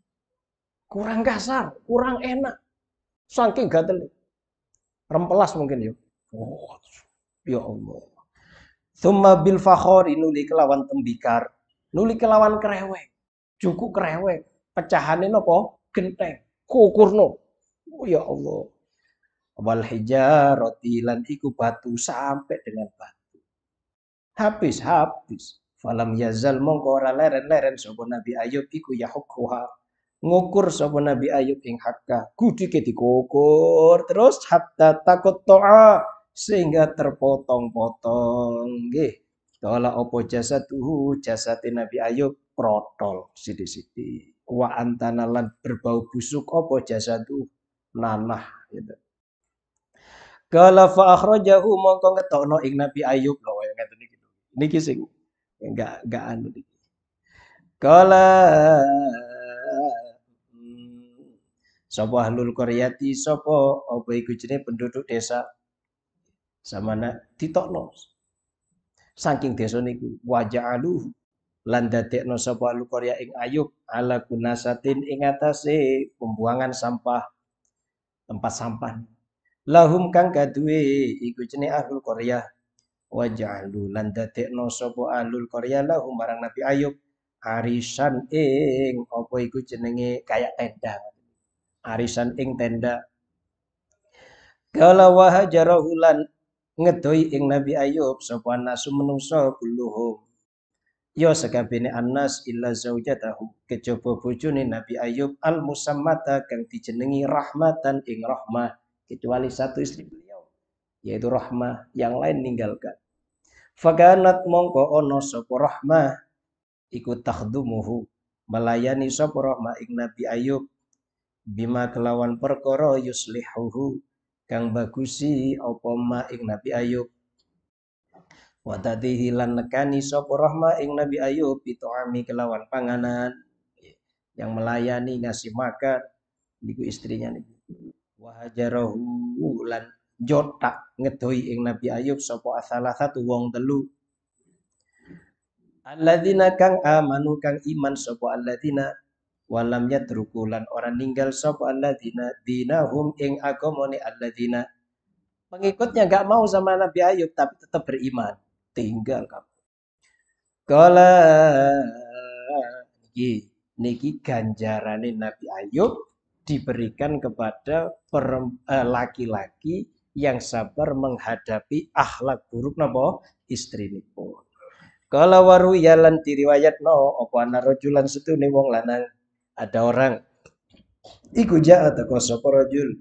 kurang kasar kurang enak saking gatel rempelas mungkin yuk ya. oh, ya Allah Thumma bil fakhori nuli kelawan tembikar nuli kelawan kerewek cukup kerewek pecahane nopo genteng kukurno oh, ya Allah wal roti lan iku batu sampai dengan batu habis habis falam yazal mongko ora leren-leren sapa Nabi Ayub iku ya hukuha ngukur sapa Nabi Ayub ing hakka gudike dikukur terus hatta takut to'a sehingga terpotong-potong nggih Kala opo jasa tuhu jasate Nabi Ayub protol sidi sidi wa antana lan berbau busuk apa jasadu nanah gitu. Kala fa akhrajahu mongko ngetokno ing Nabi Ayub lho kaya ngeten iki. Niki sing enggak enggak anu iki. Kala sapa ahlul qaryati sapa apa iku jenenge penduduk desa samana ditokno saking desa niku aluh lan dadekno sapa korea ing Ayub ala gunasatin ing atase pembuangan sampah tempat sampah lahum kang kaduwe iku jenenge ahlul Korea waj'alu lan dadekno sapa alul Korea lahum barang Nabi Ayub arisan ing apa iku jenenge kayak tenda arisan ing tenda kala wahajarahu ngedoi ing Nabi Ayub sapa nasu menungso kulluhum Ya sakabene annas illa zaujatahu kejaba bojone Nabi Ayub al musammata kang dijenengi rahmatan ing rahmah kecuali satu istri beliau yaitu rahmah yang lain ninggalkan. Faganat mongko ono sapa rahmah iku takhdumuhu melayani sapa rahmah ing Nabi Ayub bima kelawan perkara yuslihuhu kang bagusi apa ma ing Nabi Ayub wa tadihi lan nekani sapa rahma ing Nabi Ayub bituami kelawan panganan ya, yang melayani ngasih makan niku istrinya niku wa hajarahu lan jotak ngedoi ing Nabi Ayub sapa asalah satu wong telu alladzina kang amanu kang iman sapa alladzina walam yatruku lan ora ninggal sapa alladzina dinahum ing agamane alladzina pengikutnya nggak mau sama Nabi Ayub tapi tetap beriman tinggal kamu. Kala niki niki ganjarane Nabi Ayub diberikan kepada eh, laki-laki yang sabar menghadapi akhlak buruk napa istrinipun. Kala waru yalan diriwayat no apa ana rajulan setune wong lanang ada orang iku ja teko sapa rajul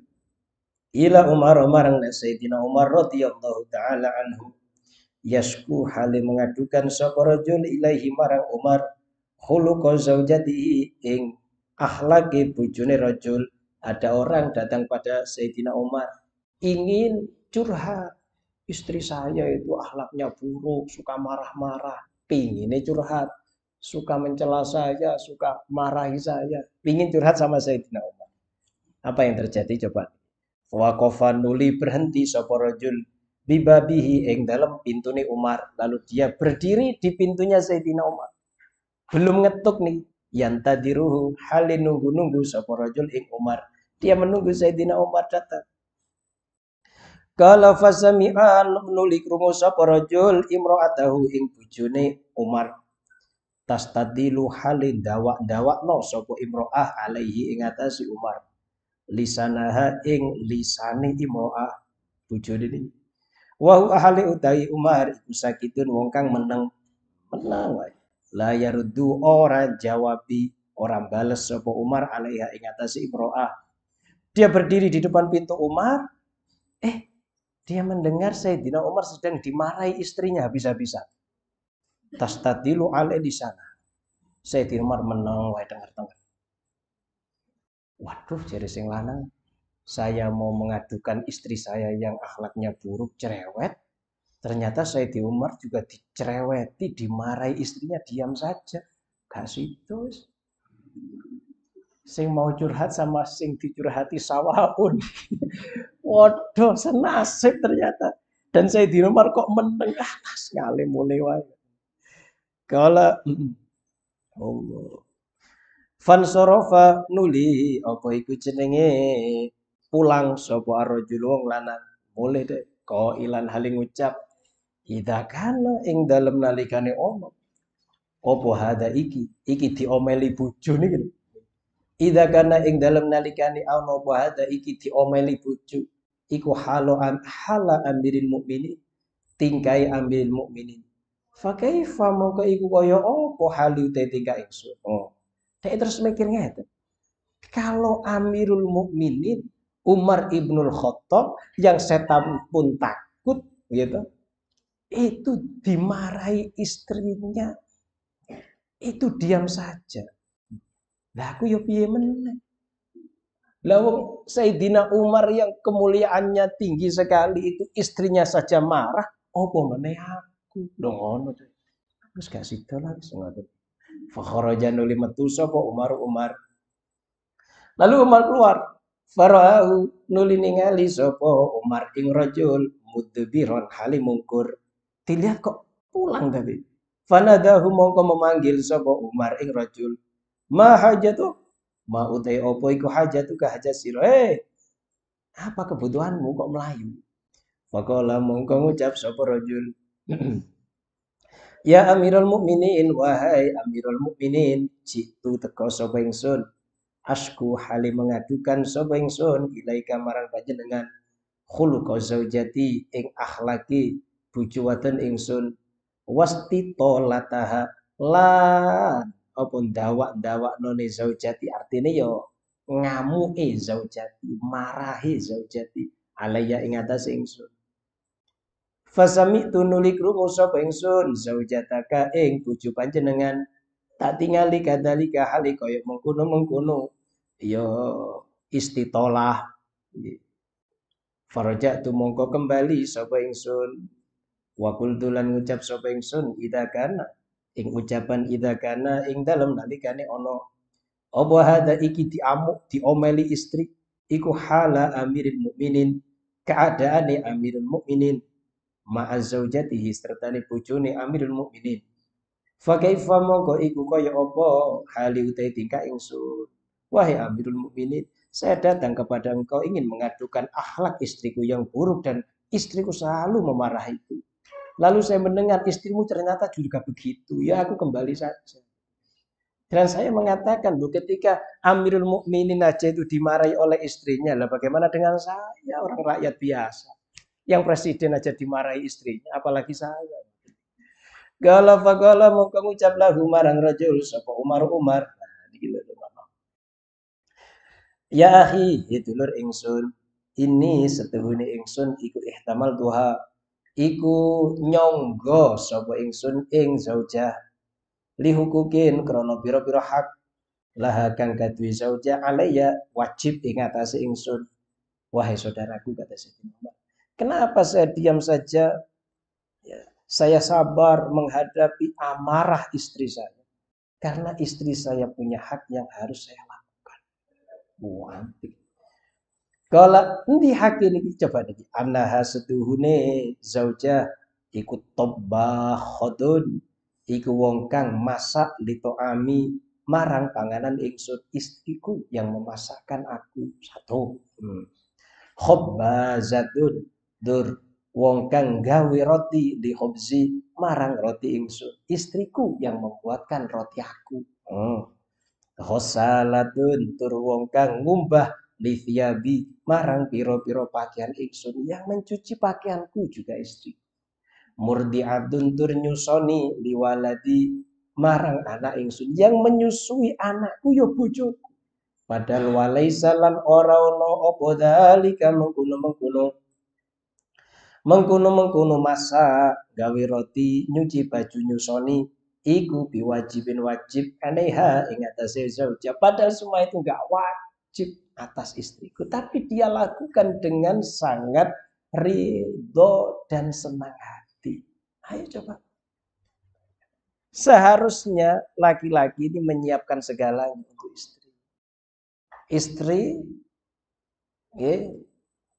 ila Umar Umar nang Sayyidina Umar radhiyallahu taala anhu yasku hale mengadukan sapa rajul ilaihi marang Umar khuluqa zaujati ing akhlake bojone rajul ada orang datang pada Sayyidina Umar ingin curhat istri saya itu akhlaknya buruk suka marah-marah pinginnya curhat suka mencela saya suka marahi saya pingin curhat sama Sayyidina Umar apa yang terjadi coba wakofan nuli berhenti sapa rajul bibabihi ing dalam pintu nih Umar lalu dia berdiri di pintunya Sayyidina Umar belum ngetuk nih yang tadi ruhu halin nunggu-nunggu sapa rajul ing Umar dia menunggu Sayyidina Umar datang kalau fasami'an nuli krungu sapa rajul imro'atahu ing bojone Umar lu halin dawak-dawak no sopo imro'ah alaihi ingatasi Umar lisanaha ing lisani imro'ah bojone ini Wahu ahli utai Umar iku sakitun wong kang meneng menang wae. La yaruddu ora jawabi, orang bales sapa Umar alaiha ing atase Ibroah. Dia berdiri di depan pintu Umar, eh dia mendengar Sayyidina Umar sedang dimarahi istrinya habis-habisan. Tastadilu alai di sana. Sayyidina Umar menang wae dengar-dengar. Waduh, jadi sing lanang saya mau mengadukan istri saya yang akhlaknya buruk, cerewet, ternyata saya di Umar juga dicereweti, dimarahi istrinya, diam saja. Gak situ. Sing mau curhat sama sing dicurhati sawahun Waduh, senasib ternyata. Dan saya di Umar kok menengah sekali mulai wajah. kalau Allah. Fansorofa nuli apa iku jenenge pulang sopo rajul wong lanang boleh deh ko ilan haling ucap ida kana ing dalem nalikane omong opo hada iki iki diomeli nih gitu ida kana ing dalem nalikane ono opo hada iki diomeli bucu. iku halo an hala ambilin mukmini, tingkai ambil mukminin fakaifa mongko iku koyo opo halu te tingkai ingsun oh saya terus mikirnya itu, kalau amirul mukminin Umar ibnul Khattab yang setan pun takut gitu itu dimarahi istrinya itu diam saja lah aku yo ya piye meneh lah Sayyidina Umar yang kemuliaannya tinggi sekali itu istrinya saja marah opo meneh aku lho ngono terus gak sida lah wis ngoten fa metu sapa Umar Umar lalu Umar keluar Farau nuli ningali sopo Umar ing rajul mudbiron halimungkur. mungkur. Dilihat kok pulang tadi. Fanadahu mongko memanggil sopo Umar ing rajul. Ma hajatu ma utai opo iku hajatu ka hajat siro. Hey, eh, apa kebutuhanmu kok melayu? Faqala mongko ngucap sopo rajul. Ya Amirul Mukminin, wahai Amirul Mukminin, jitu teko sapa ingsun hasku hale mengadukan sapa ingsun ilaika marang panjenengan khuluqa zaujati ing akhlaki bucu wadon ingsun wasti tolataha lan apa dawak-dawak none zaujati artine yo ya, ngamuke zaujati marahi zaujati alaya ing atas ingsun Fasami tunulik krungu sapa ingsun zaujataka ing bucu panjenengan tak tingali kadalika hali kaya mengkuno-mengkuno, yo iya, istitolah Faraja tu mongko kembali sapa ingsun wa qultu lan ngucap sapa ingsun ida kana ing ucapan ida kana ing dalem nalikane ono apa hada iki diamuk diomeli istri iku hala amirul mukminin keadaane amirul mukminin ma'a zaujatihi serta bojone amirul mukminin Fa kaifa mongko iku kaya apa hali utai tingkah ingsun. Wahai Amirul Mukminin, saya datang kepada engkau ingin mengadukan akhlak istriku yang buruk dan istriku selalu memarahiku. Lalu saya mendengar istrimu ternyata juga begitu. Ya aku kembali saja. Dan saya mengatakan, Bu, ketika Amirul Mukminin aja itu dimarahi oleh istrinya, lah bagaimana dengan saya orang rakyat biasa? Yang presiden aja dimarahi istrinya, apalagi saya. Gala faqala mongko ngucap lagu marang rajul sapa Umar Umar. Nah, iki lho Ya akhi, itu dulur ingsun. Ini setuhune ingsun iku ihtamal duha. Iku nyonggo sapa ingsun ing zaujah. Lihukukin krana pira-pira hak laha kang kaduwe zaujah alayya wajib ing atase ingsun. Wahai saudaraku kata Sayyidina Umar. Kenapa saya diam saja saya sabar menghadapi amarah istri saya. Karena istri saya punya hak yang harus saya lakukan. Wanti. Kalau nanti hak ini coba lagi. Anaha seduhune zaujah ikut toba khodun Iku wong kang masak lito ami marang panganan ingsun istriku yang memasakkan aku satu. Hmm. Khobbazatun dur wong kang gawe roti di hobzi marang roti ingsun istriku yang membuatkan roti aku hmm. tur wong kang ngumbah lithiabi marang piro-piro pakaian ingsun yang mencuci pakaianku juga istri murdi adun tur nyusoni liwaladi marang anak ingsun yang menyusui anakku yo ya bojoku padahal walaisa lan ora ono apa dalika mengkono-mengkono mengkono-mengkono masa gawe roti nyuci baju nyusoni iku biwajibin wajib aneha ingat atase zauja padahal semua itu enggak wajib atas istriku tapi dia lakukan dengan sangat ridho dan senang hati ayo coba seharusnya laki-laki ini menyiapkan segala untuk istri istri okay,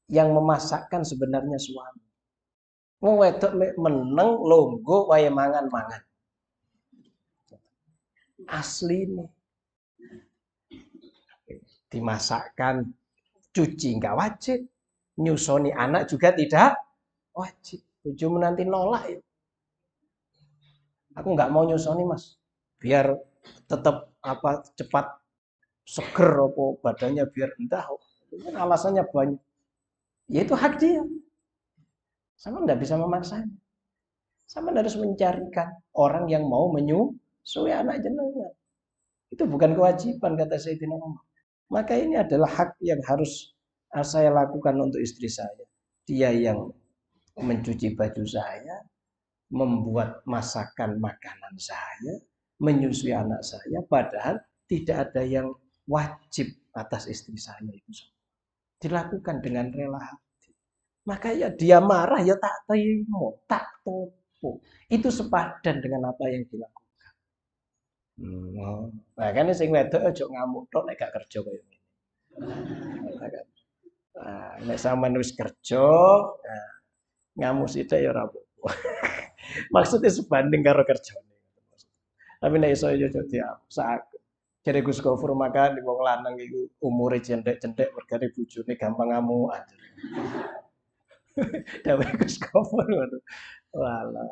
yang memasakkan sebenarnya suami Wong wedok meneng longgo waya mangan-mangan. Asli nih. Dimasakkan cuci nggak wajib. Nyusoni anak juga tidak wajib. tujuh nanti nolak ya. Aku nggak mau nyusoni mas. Biar tetap apa cepat seger apa badannya biar entah. Alasannya banyak. Yaitu hak dia. Sama tidak bisa memaksanya. Sama harus mencarikan orang yang mau menyusui anak jenengan. Itu bukan kewajiban kata Sayyidina Umar. Maka ini adalah hak yang harus ah, saya lakukan untuk istri saya. Dia yang mencuci baju saya, membuat masakan makanan saya, menyusui anak saya, padahal tidak ada yang wajib atas istri saya itu. Dilakukan dengan rela maka ya dia marah ya tak terima, tak topo. Itu sepadan dengan apa yang dilakukan. Hmm. Nah, kan nah, sing wedok aja ngamuk tok nek gak kerja kaya ngene. Nah, kan. nah nek sampean wis kerja, nah, ngamuk sithik ya ora apa Maksudnya sebanding karo kerjane. Tapi nek iso yo ya dadi sak Jadi Gus Gofur maka di wong lanang iku umure cendek-cendek mergane bojone gampang ngamuk. Dawe Gus ngono. Walah.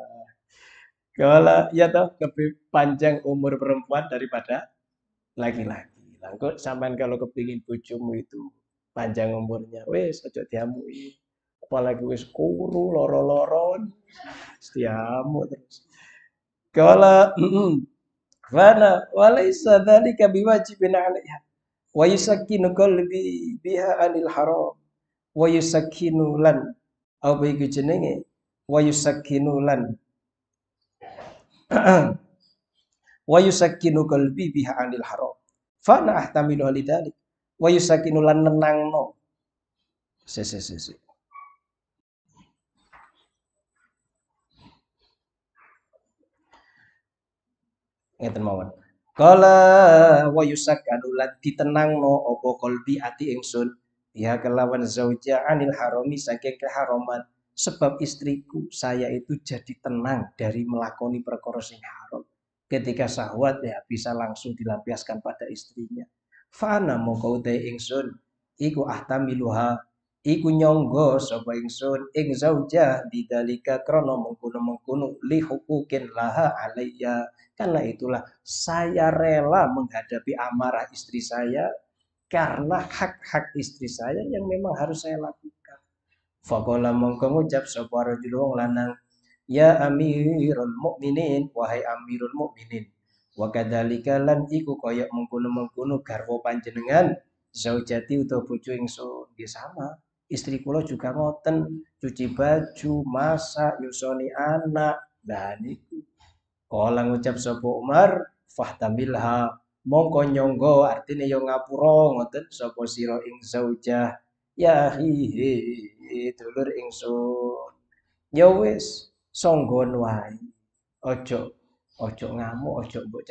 Kala ya toh lebih panjang umur perempuan daripada laki-laki. Langkut sampean kalau kepingin bojomu itu panjang umurnya, wes aja diamui. Apalagi wes kuru loro-loron, setiamu terus. Kalau Fana walaysa dhalika biwajibin alaiha wa yusakkinu qalbi biha anil haram wa yusakkinu lan apa iku jenenge wa yusakkinu lan wa yusakkinu qalbi biha anil haram fa na ahtamilu lidzalik wa yusakkinu lan nenangno se se se se ngeten mawon kala wa yusakkinu lan ditenangno apa qalbi ati ingsun Ya kelawan zauja anil harami saking keharaman. Sebab istriku saya itu jadi tenang dari melakoni perkara sing haram. Ketika sahwat ya bisa langsung dilampiaskan pada istrinya. Fana mongko utai ingsun iku ahtamiluha iku nyonggo sapa ingsun ing zauja didalika krana mengkono-mengkono li hukukin laha alayya karena itulah saya rela menghadapi amarah istri saya karena hak-hak istri saya yang memang harus saya lakukan. Fakola mongko ngucap sebuah rajul wong lanang, "Ya Amirul Mukminin, wahai Amirul Mukminin, wa kadzalika lan iku kaya mengkono-mengkono garwa panjenengan zaujati utawa bojo ingsun nggih ya sama. Istri kula juga ngoten, cuci baju, masak, yusoni anak, dan itu. Kala ngucap sapa Umar, fahtamilha mongko nyonggo artine yo ngapura ngoten sapa sira ing zaujah ya hi dulur ingsun ya wis songgon wae ojo ojo ngamu ojo mbok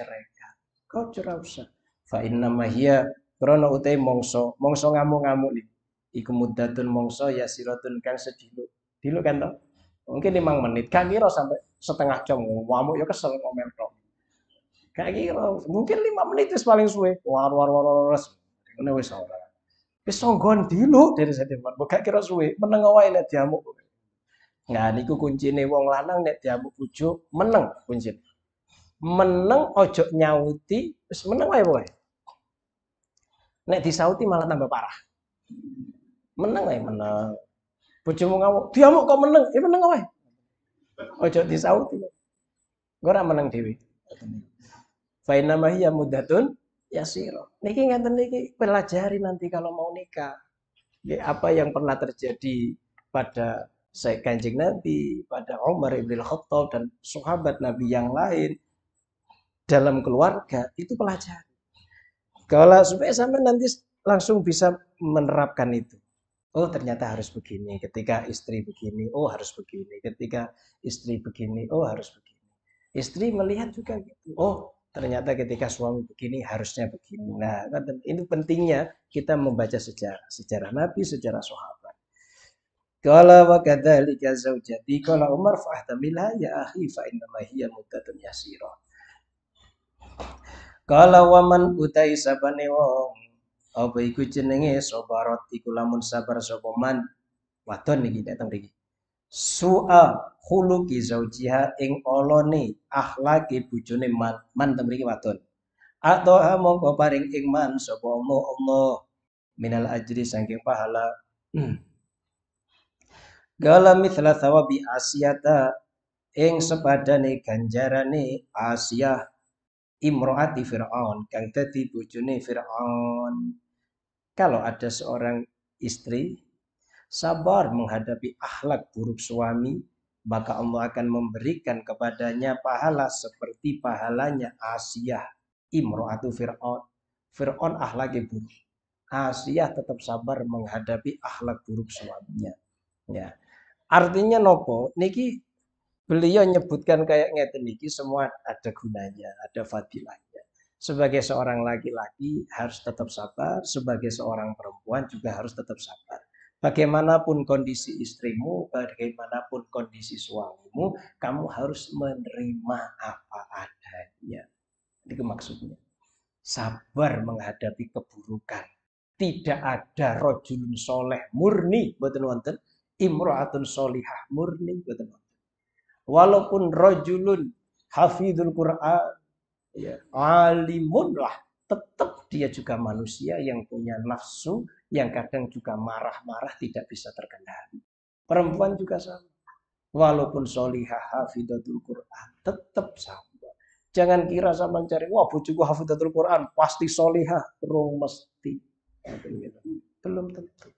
kau ora usah fa inna hiya krana utai mongso mongso ngamu ngamu nih iku mongso ya siratun kang sedilu dilu kan to mungkin limang menit kan kira sampai setengah jam ngamuk ya kesel ngomel Gak kira, oh, mungkin lima menit itu paling suwe. War war war war ini wis ora. Wis songgon dulu dari sedeman, gak kira suwe, meneng wae nek diamuk. Nah niku kuncine wong lanang nek diamuk bojo meneng kunci. Meneng ojo nyauti, wis meneng wae wae. Nek disauti malah tambah parah. Meneng wae meneng. Bojomu ngamuk, diamuk kok meneng, ya meneng wae. Ojo disauti. Gue ora meneng dhewe fa innamahiya ya yasiro. Niki ngeten niki pelajari nanti kalau mau nikah. Ya, apa yang pernah terjadi pada saya kanjeng Nabi, pada Omar ibn Khattab dan sahabat Nabi yang lain dalam keluarga itu pelajari. Kalau supaya sampai nanti langsung bisa menerapkan itu. Oh ternyata harus begini ketika istri begini, oh harus begini ketika istri begini, oh harus begini. Istri melihat juga gitu. Oh ternyata ketika suami begini harusnya begini. Nah, kan itu pentingnya kita membaca sejarah, sejarah Nabi, sejarah sahabat. Qala wa kadzalika zaujati qala Umar ahtamilha ya akhi fa ma hiya muddatun yasira. Qala wa man utai sabane wong apa iku jenenge sabarat iku lamun sabar sapa man wadon iki nek teng mriki. Su'a khuluqi zaujiha ing olone akhlaki bojone man man temriki wadon atau mongko paring ing man sapa Allah minal ajri saking pahala hmm. Gala mithla thawabi asyata ing sepadane ganjarane asya imroati Fir'aun kang dadi bojone Fir'aun kalau ada seorang istri sabar menghadapi akhlak buruk suami maka Allah akan memberikan kepadanya pahala seperti pahalanya Asiyah Imro'atu Fir'aun. Fir'aun ahlaki buruk. Asiyah tetap sabar menghadapi ahlak buruk suaminya. Ya. Artinya nopo, niki beliau nyebutkan kayak ngeten niki semua ada gunanya, ada fadilahnya. Sebagai seorang laki-laki harus tetap sabar, sebagai seorang perempuan juga harus tetap sabar bagaimanapun kondisi istrimu, bagaimanapun kondisi suamimu, kamu harus menerima apa adanya. Itu maksudnya. Sabar menghadapi keburukan. Tidak ada rojulun soleh murni, betul wonten. Imro'atun solihah murni, buatan wonten. Walaupun rojulun hafidul Quran, ya, alimun lah, tetap dia juga manusia yang punya nafsu, yang kadang juga marah-marah tidak bisa terkendali. Perempuan juga sama. Walaupun solihah hafidatul Quran, tetap sama. Jangan kira sama mencari, wah bojoku hafidatul Quran, pasti solihah, rung mesti. Gitu. Belum tentu.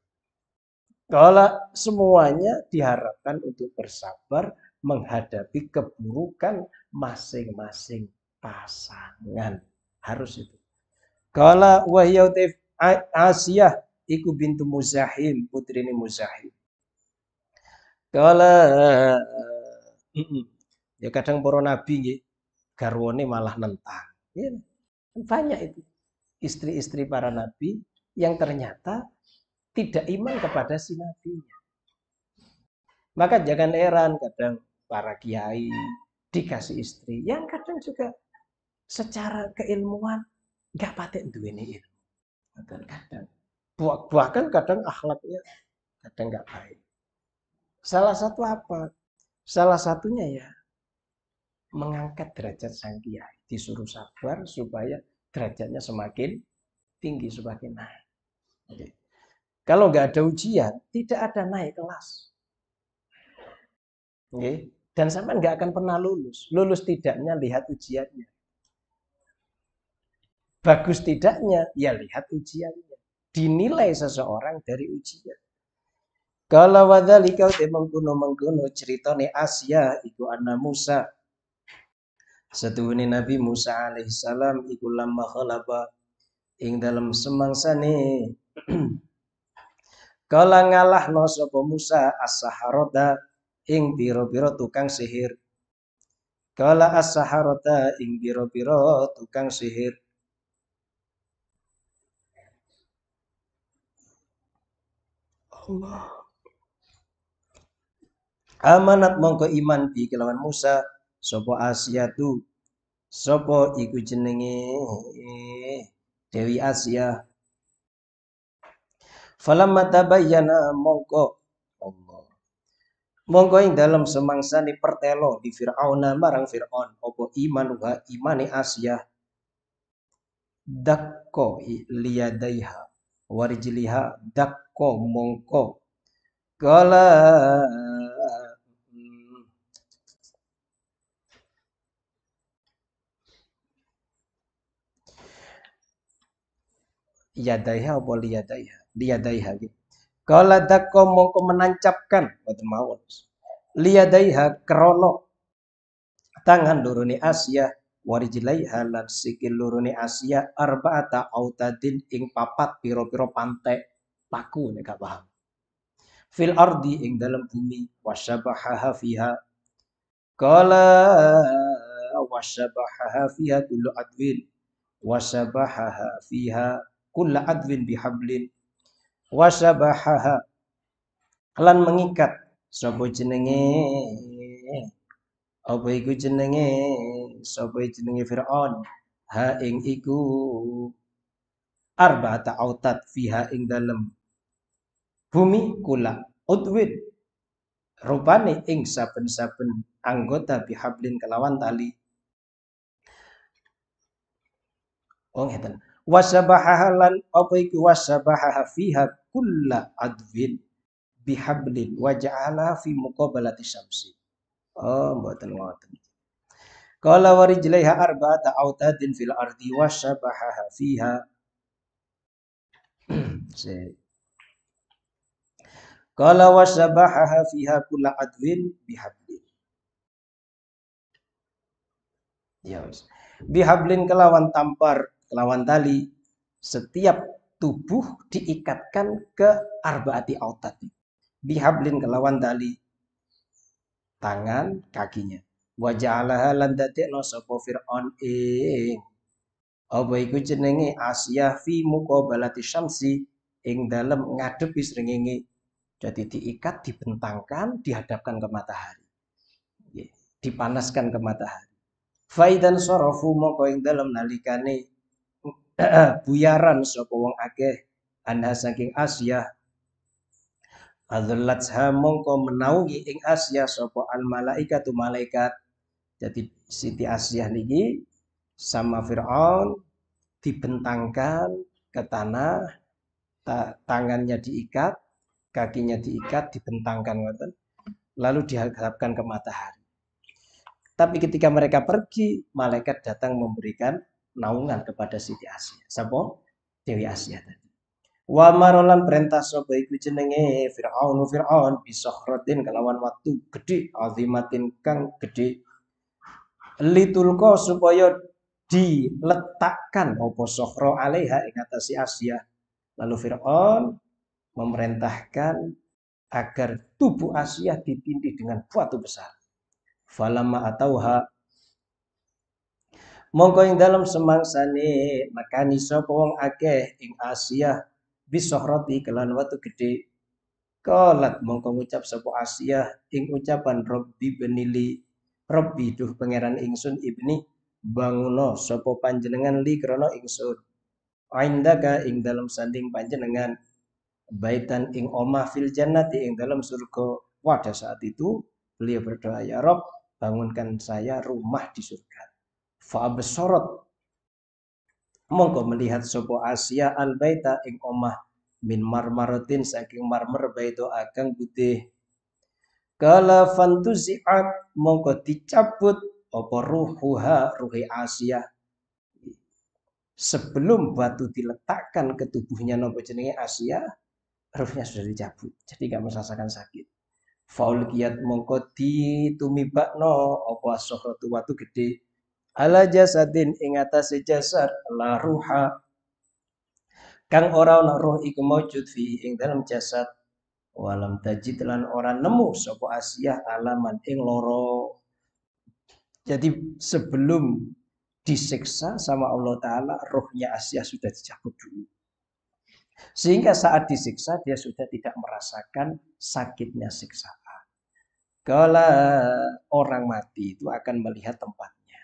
Kalau semuanya diharapkan untuk bersabar menghadapi keburukan masing-masing pasangan. Harus itu. kalau wahyautif Asiyah iku bintu Muzahim, putri ini Muzahim. Kala ya kadang para nabi nggih garwane malah nentang. Ya, banyak itu istri-istri para nabi yang ternyata tidak iman kepada si nabinya. Maka jangan heran kadang para kiai dikasih istri yang kadang juga secara keilmuan gak paten ini ilmu. Kadang-kadang bahkan kadang akhlaknya kadang nggak baik. Salah satu apa? Salah satunya ya mengangkat derajat sang kiai, disuruh sabar supaya derajatnya semakin tinggi semakin naik. Kalau nggak ada ujian, tidak ada naik kelas. Oke. Dan sampai nggak akan pernah lulus. Lulus tidaknya lihat ujiannya. Bagus tidaknya, ya lihat ujiannya dinilai seseorang dari ujian. Kalau wadali kau te mengkuno mengkuno ceritane Asia itu anak Musa. Satu ini Nabi Musa alaihissalam iku lama khalaba ing dalam semangsa nih. Kalau ngalah no sopo Musa as Saharota, ing biro-biro tukang sihir. Kalau as Saharota, ing biro-biro tukang sihir. Allah. Amanat mongko iman bi kelawan Musa sopo Asia tu sopo iku jenenge Dewi Asia. mata bayana mongko Allah. Mongko ing dalam semangsa ni pertelo di Firauna marang Firaun iman imanuha imani Asia dakko liyadaiha warijliha dak mongko mongko kala yadaiha apa liyadaiha liyadaiha gitu kala dako mongko menancapkan boten mawon liyadaiha krono tangan luruni Asia warijilaiha lan sikil luruni Asia arbaata autadin ing papat piro-piro pantai paku nek gak paham fil ardi ing dalam bumi wasyabahaha fiha qala wasyabahaha fiha kullu adwin wasyabahaha fiha kullu adwin bihablin wasyabahaha lan mengikat sapa jenenge apa iku jenenge sapa jenenge Firaun ha ing iku ta autat fiha ing dalam bumi kula udwin rupane ing saben-saben anggota bihablin kelawan tali Oh ngeten wasabahalan apa iki wasabahaha fiha kulla adwin bihablin wa ja'ala fi muqabalati syamsi oh mboten ngoten Qala warijlaiha arba'ata autadin fil ardi wasabahaha fiha Kalau wasabah sabahaha fiha adwin bihablin. Ya, bihablin kelawan tampar, kelawan tali. Setiap tubuh diikatkan ke arbaati autat. Bihablin kelawan tali tangan kakinya. Allah lan no sopo Firaun ing apa iku jenenge Asia fi mukobalati syamsi ing dalam ngadepi srengenge jadi diikat, dibentangkan, dihadapkan ke matahari. Dipanaskan ke matahari. Faidan sorofu moko ing dalam nalikane buyaran sapa wong akeh anha saking Asia Adzalatha mongko menaungi ing Asia sapa al malaikatu malaikat. Jadi Siti Asia niki sama Firaun dibentangkan ke tanah, tangannya diikat, kakinya diikat, dibentangkan ngoten, lalu dihadapkan ke matahari. Tapi ketika mereka pergi, malaikat datang memberikan naungan kepada Siti Asia. Sapa? Dewi Asia tadi. Wa marolan perintah sapa iku jenenge Firaun Firaun bisokhratin kelawan watu gede azimatin kang gede litulko supaya diletakkan opo sohro alaiha ing Asia. Lalu Fir'aun memerintahkan agar tubuh Asiyah ditindih dengan batu besar. Falama atauha Mongko ing dalam ni makani sapa wong akeh ing Asiyah bisohrati kelan watu gede. Kalat mongko ngucap sapa Asiyah ing ucapan Rabbi benili Rabbi duh pangeran ingsun ibni banguno sapa panjenengan li krana ingsun. Aindaka ing dalam sanding panjenengan baitan ing omah fil jannati ing dalam surga pada saat itu beliau berdoa ya Rob bangunkan saya rumah di surga fa besorot mongko melihat sopo Asia al baita ing omah min marmaratin saking marmer baito agang putih kala fantuzi'at mongko dicabut opo ruhuha ruhi Asia sebelum batu diletakkan ke tubuhnya nopo jenenge Asia Hurufnya sudah dicabut, jadi nggak merasakan sakit. Faul kiat mongko di no, apa sohratu watu gede. Ala jasadin ing atase jasad la ruha kang ora ana roh iku maujud fi ing dalam jasad walam tajid lan ora nemu sapa asiyah alaman ing loro jadi sebelum disiksa sama Allah Ta'ala, rohnya Asia sudah dicabut dulu. Sehingga saat disiksa dia sudah tidak merasakan sakitnya siksaan. Kalau eh, orang mati itu akan melihat tempatnya,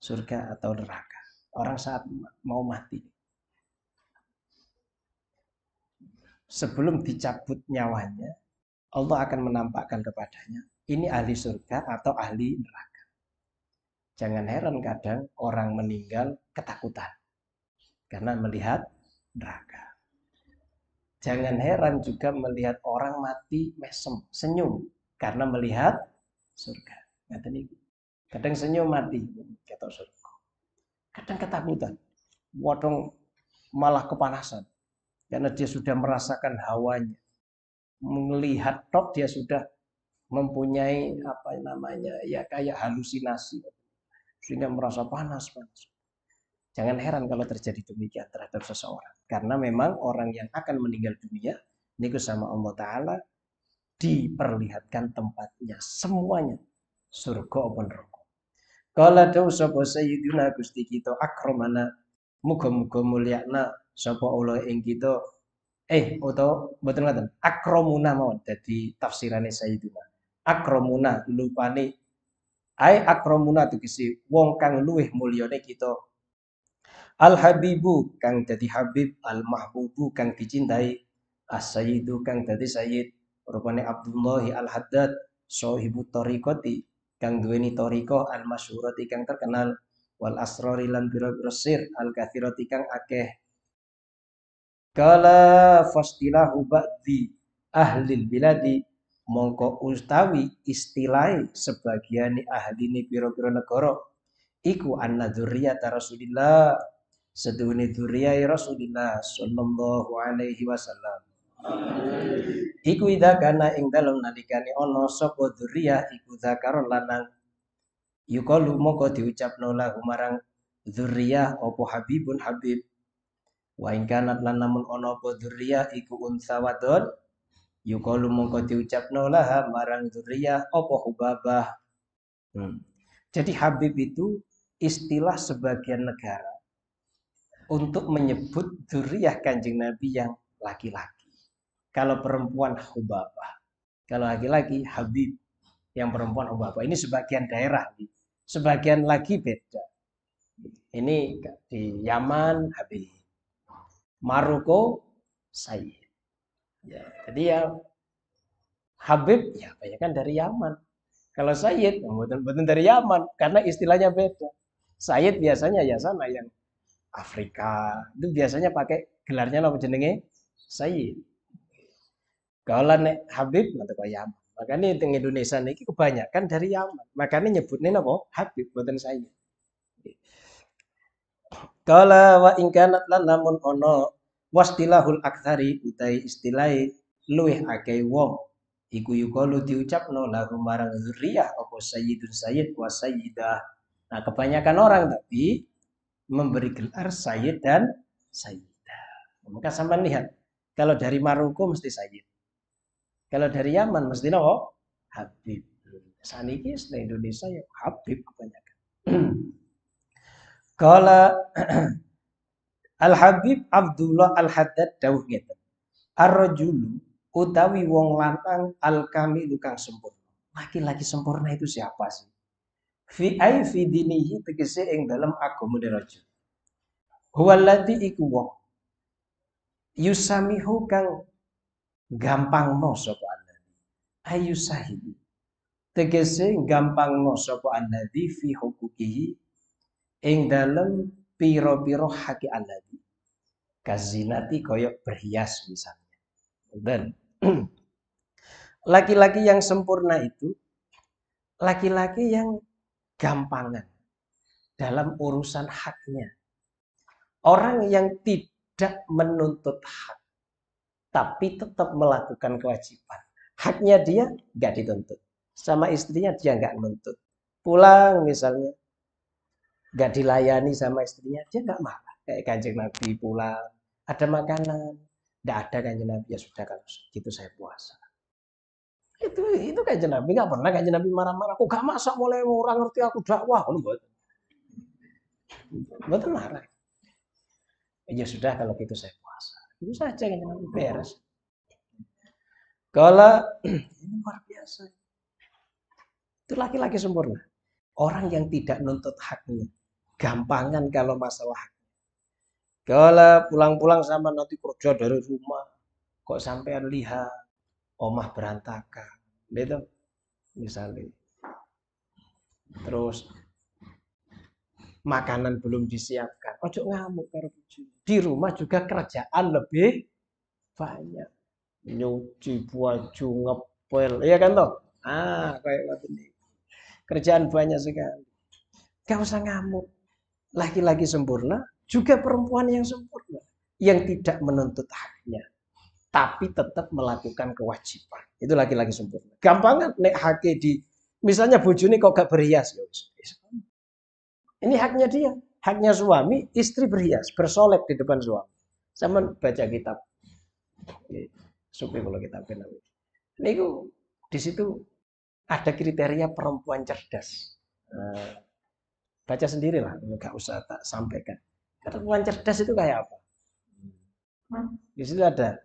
surga atau neraka. Orang saat mau mati. Sebelum dicabut nyawanya, Allah akan menampakkan kepadanya, ini ahli surga atau ahli neraka. Jangan heran kadang orang meninggal ketakutan karena melihat neraka. Jangan heran juga melihat orang mati mesem, senyum karena melihat surga. Ngaten iki. Kadang senyum mati ketok surga. Kadang ketakutan. Wadong malah kepanasan karena dia sudah merasakan hawanya. Melihat tok dia sudah mempunyai apa namanya ya kayak halusinasi sehingga merasa panas panas Jangan heran kalau terjadi demikian terhadap seseorang. Karena memang orang yang akan meninggal dunia, niku sama Allah Ta'ala, diperlihatkan tempatnya semuanya surga open neraka. Kala dau sapa sayyiduna Gusti kita akromana muga-muga mulyakna sapa Allah ing kita eh atau betul mau akramuna tafsirannya jadi tafsirannya sayyiduna akramuna ay akromuna tuh kisi wong kang luweh mulyone kita Al habibu kang jadi habib, al mahbubu kang dicintai, as sayyidu kang jadi sayyid, rupane Abdullah al Haddad, sahibu tariqati kang duweni Toriko al masyhurati kang terkenal, wal asrori lan biro sir al kathiroti kang akeh. Kala fastilahu ba'di ahlil biladi mongko ustawi istilai sebagian ahli ni biro-biro negoro, iku anna dzurriyyata Rasulillah seduni duriai Rasulillah sallallahu alaihi wasallam. Iku ida kana ing dalem nalikane ana sapa dzuriyah iku zakar lanang yukalu moko diucapno lahu marang dzuriyah opo habibun habib wa ing kana lan namun ana apa dzuriyah iku unsa wadon yukalu moko diucapno laha marang dzuriyah opo hubabah hmm. jadi habib itu istilah sebagian negara untuk menyebut zuriyah kanjeng Nabi yang laki-laki. Kalau perempuan Hubabah. Kalau laki-laki Habib. Yang perempuan Hubabah. Ini sebagian daerah. Sebagian lagi beda. Ini di Yaman Habib. Maroko Sayyid. Ya, jadi ya Habib ya banyak kan dari Yaman. Kalau Sayyid, ya, betul-betul dari Yaman karena istilahnya beda. Sayyid biasanya ya sana yang Afrika itu biasanya pakai gelarnya apa jenenge Sayyid kalau nek Habib nanti kok Yaman makanya di Indonesia ini kebanyakan dari Yaman makanya nyebutnya apa Habib buatan Sayyid Kalau wa ingkanat lan namun ono wastilahul aktsari utai istilai luih akeh wong iku diucap no lagu marang zuriyah apa sayyidun sayyid wa sayyidah nah kebanyakan orang tapi memberi gelar Sayyid dan Sayyidah. Maka sampai lihat, kalau dari Maroko mesti Sayyid. Kalau dari Yaman mesti no, Habib. Saniki di Indonesia ya Habib kebanyakan. Kalau Al-Habib Abdullah Al-Haddad dawuh ngeten. Ar-rajulu utawi wong lanang al Kami kang sempurna. Laki-laki sempurna itu siapa sih? fi ai fi dinihi tegese ing dalam agama raja huwallazi iku wa yusamihu kang gampang no sapa annabi ayu sahibi tegese gampang no sapa annabi fi hukukihi ing dalem piro-piro haki annabi kazinati koyok berhias misalnya dan laki-laki yang sempurna itu laki-laki yang gampangan dalam urusan haknya. Orang yang tidak menuntut hak, tapi tetap melakukan kewajiban. Haknya dia nggak dituntut. Sama istrinya dia nggak menuntut. Pulang misalnya, nggak dilayani sama istrinya, dia nggak marah. Kayak kanjeng Nabi pulang, ada makanan, nggak ada kanjeng Nabi, ya sudah kalau gitu saya puasa. Itu itu kayak jenabi nggak pernah kayak jenabi marah-marah. aku gak masak boleh orang ngerti aku dakwah kan buat. Buat marah. Ya sudah kalau gitu saya puasa. Itu saja kayak jenabi beres. Kalau ini luar biasa. Itu laki-laki sempurna. Orang yang tidak nuntut haknya. Gampangan kalau masalah Kalau pulang-pulang sama nanti kerja dari rumah. Kok sampean lihat omah berantakan gitu misalnya terus makanan belum disiapkan ojo ngamuk karo di rumah juga kerjaan lebih banyak nyuci baju ngepel iya kan toh ah kayak ini kerjaan banyak sekali gak usah ngamuk laki-laki sempurna juga perempuan yang sempurna yang tidak menuntut haknya tapi tetap melakukan kewajiban. Itu lagi-lagi sempurna. Gampang kan nek hake di misalnya bojone kok gak berhias ya. Ini haknya dia, haknya suami, istri berhias, bersolek di depan suami. Sama baca kitab. Supi kalau kita kenal. Niku di situ ada kriteria perempuan cerdas. Eh, baca sendirilah, enggak usah tak sampaikan. Perempuan cerdas itu kayak apa? Di situ ada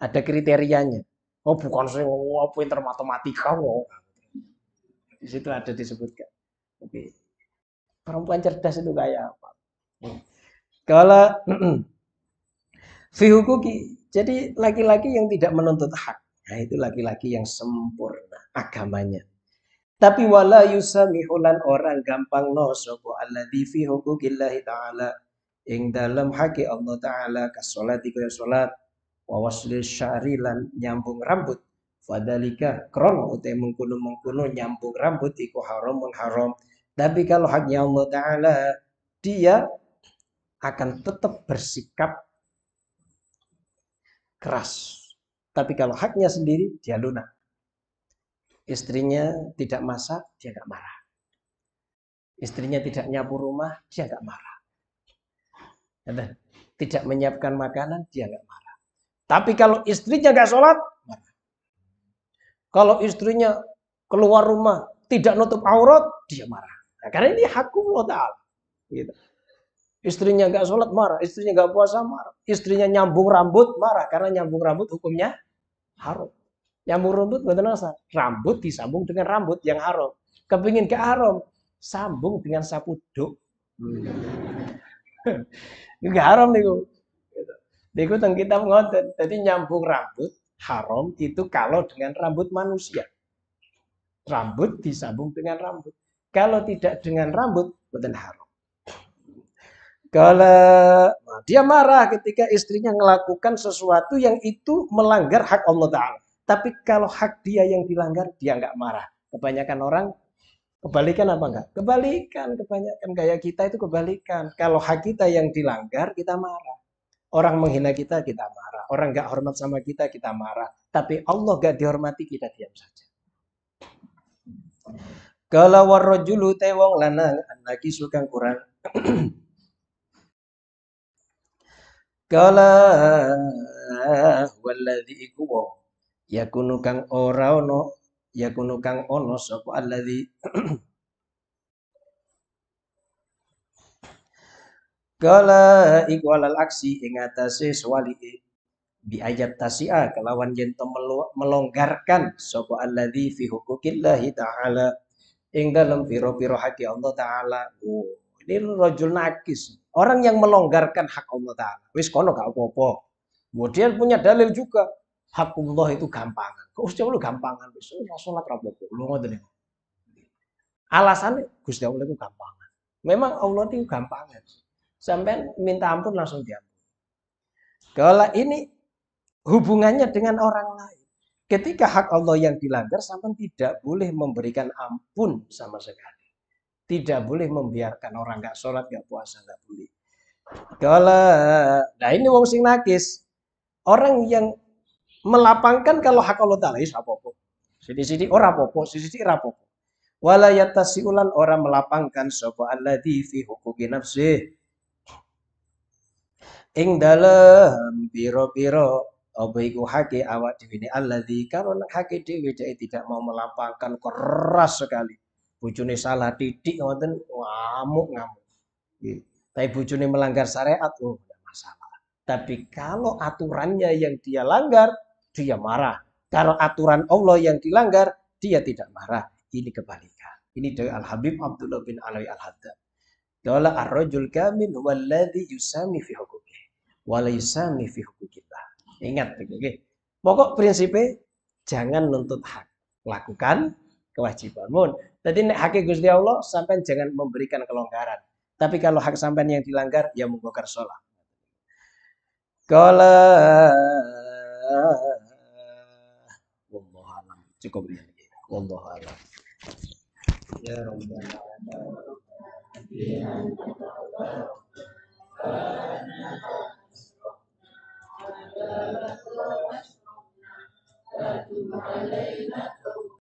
ada kriterianya. Oh bukan saya oh, pinter matematika oh. Di situ ada disebutkan. Oke. Perempuan cerdas itu kayak apa? Hmm. Kalau fihukuki, jadi laki-laki yang tidak menuntut hak, nah itu laki-laki yang sempurna agamanya. Tapi wala yusamihulan orang gampang no sopo alladhi fi hukukillahi ta'ala ing dalam haki Allah ta'ala kasolat kaya solat wa wasli sya'ri nyambung rambut fadalika kron utai mengkuno mengkuno nyambung rambut iku mun haram tapi kalau haknya Allah taala dia akan tetap bersikap keras tapi kalau haknya sendiri dia lunak istrinya tidak masak dia nggak marah istrinya tidak nyapu rumah dia nggak marah tidak menyiapkan makanan dia nggak marah tapi kalau istrinya gak sholat, Kalau istrinya keluar rumah, tidak nutup aurat, dia marah. Nah, karena ini hakumullah ta'ala. Gitu. Istrinya gak sholat, marah. Istrinya gak puasa, marah. Istrinya nyambung rambut, marah. Karena nyambung rambut hukumnya haram. Nyambung rambut, sa? Rambut disambung dengan rambut yang haram. Kepingin ke haram, sambung dengan sapu duk. Hmm. gak haram nih. Di kita ngotot. Jadi nyambung rambut haram itu kalau dengan rambut manusia. Rambut disambung dengan rambut. Kalau tidak dengan rambut, bukan haram. Kalau dia marah ketika istrinya melakukan sesuatu yang itu melanggar hak Allah Ta'ala. Tapi kalau hak dia yang dilanggar, dia nggak marah. Kebanyakan orang kebalikan apa enggak? Kebalikan, kebanyakan gaya kita itu kebalikan. Kalau hak kita yang dilanggar, kita marah. Orang menghina kita, kita marah. Orang gak hormat sama kita, kita marah. Tapi Allah gak dihormati, kita diam saja. Kalau warrojulu tewong lanang, lagi suka kurang. Kalau waladi iku wong ya kunukang ora ono ya kunukang ono sapa aladi. kala alal aksi ing atase e. ayat tasia kelawan jento melonggarkan sapa alladzi fi huquqillahi ta'ala ing dalam piro-piro hak ya Allah taala. Oh, ini rajul nakis. Orang yang melonggarkan hak Allah taala. Wis kono gak apa-apa. Kemudian punya dalil juga. Hak Allah itu gampangan. Gusti lu gampangan. Wis salat ra apa-apa. Lu ngoten alasane Gusti Allah itu gampangan. Memang Allah itu gampangan sampai minta ampun langsung diampuni. Kalau ini hubungannya dengan orang lain. Ketika hak Allah yang dilanggar, sampai tidak boleh memberikan ampun sama sekali. Tidak boleh membiarkan orang nggak sholat, nggak puasa, nggak boleh. Kalau nah ini wong sing nakis, orang yang melapangkan kalau hak Allah taala siapa apa-apa. sidi orang ora apa-apa, sidi-sidi ora oh, apa-apa. orang melapangkan sapa di fi hukuki nafsih ing dalem piro-piro apa iku hake awak Allah di kalau nak hake dhewe jadi tidak mau melapangkan keras sekali bujuni salah titik ngoten ngamuk ngamuk tapi bujuni melanggar syariat oh tidak masalah tapi kalau aturannya yang dia langgar dia marah kalau aturan Allah yang dilanggar dia tidak marah ini kebalikan ini dari Al Habib Abdullah bin Alawi Al Haddad Dola ar-rajul kamin huwa yusami fi hukum walaisami fi kita Ingat oke. Okay. Pokok prinsipnya jangan nuntut hak. Lakukan kewajibanmu. Tadi nek hakik Gusti Allah sampai jangan memberikan kelonggaran. Tapi kalau hak sampean yang dilanggar ya monggo kersola. Kala wallahu alam. Cukup ya. Wallahu alam. Ya Rabbana Ya Dapatlah semua Satu malaikat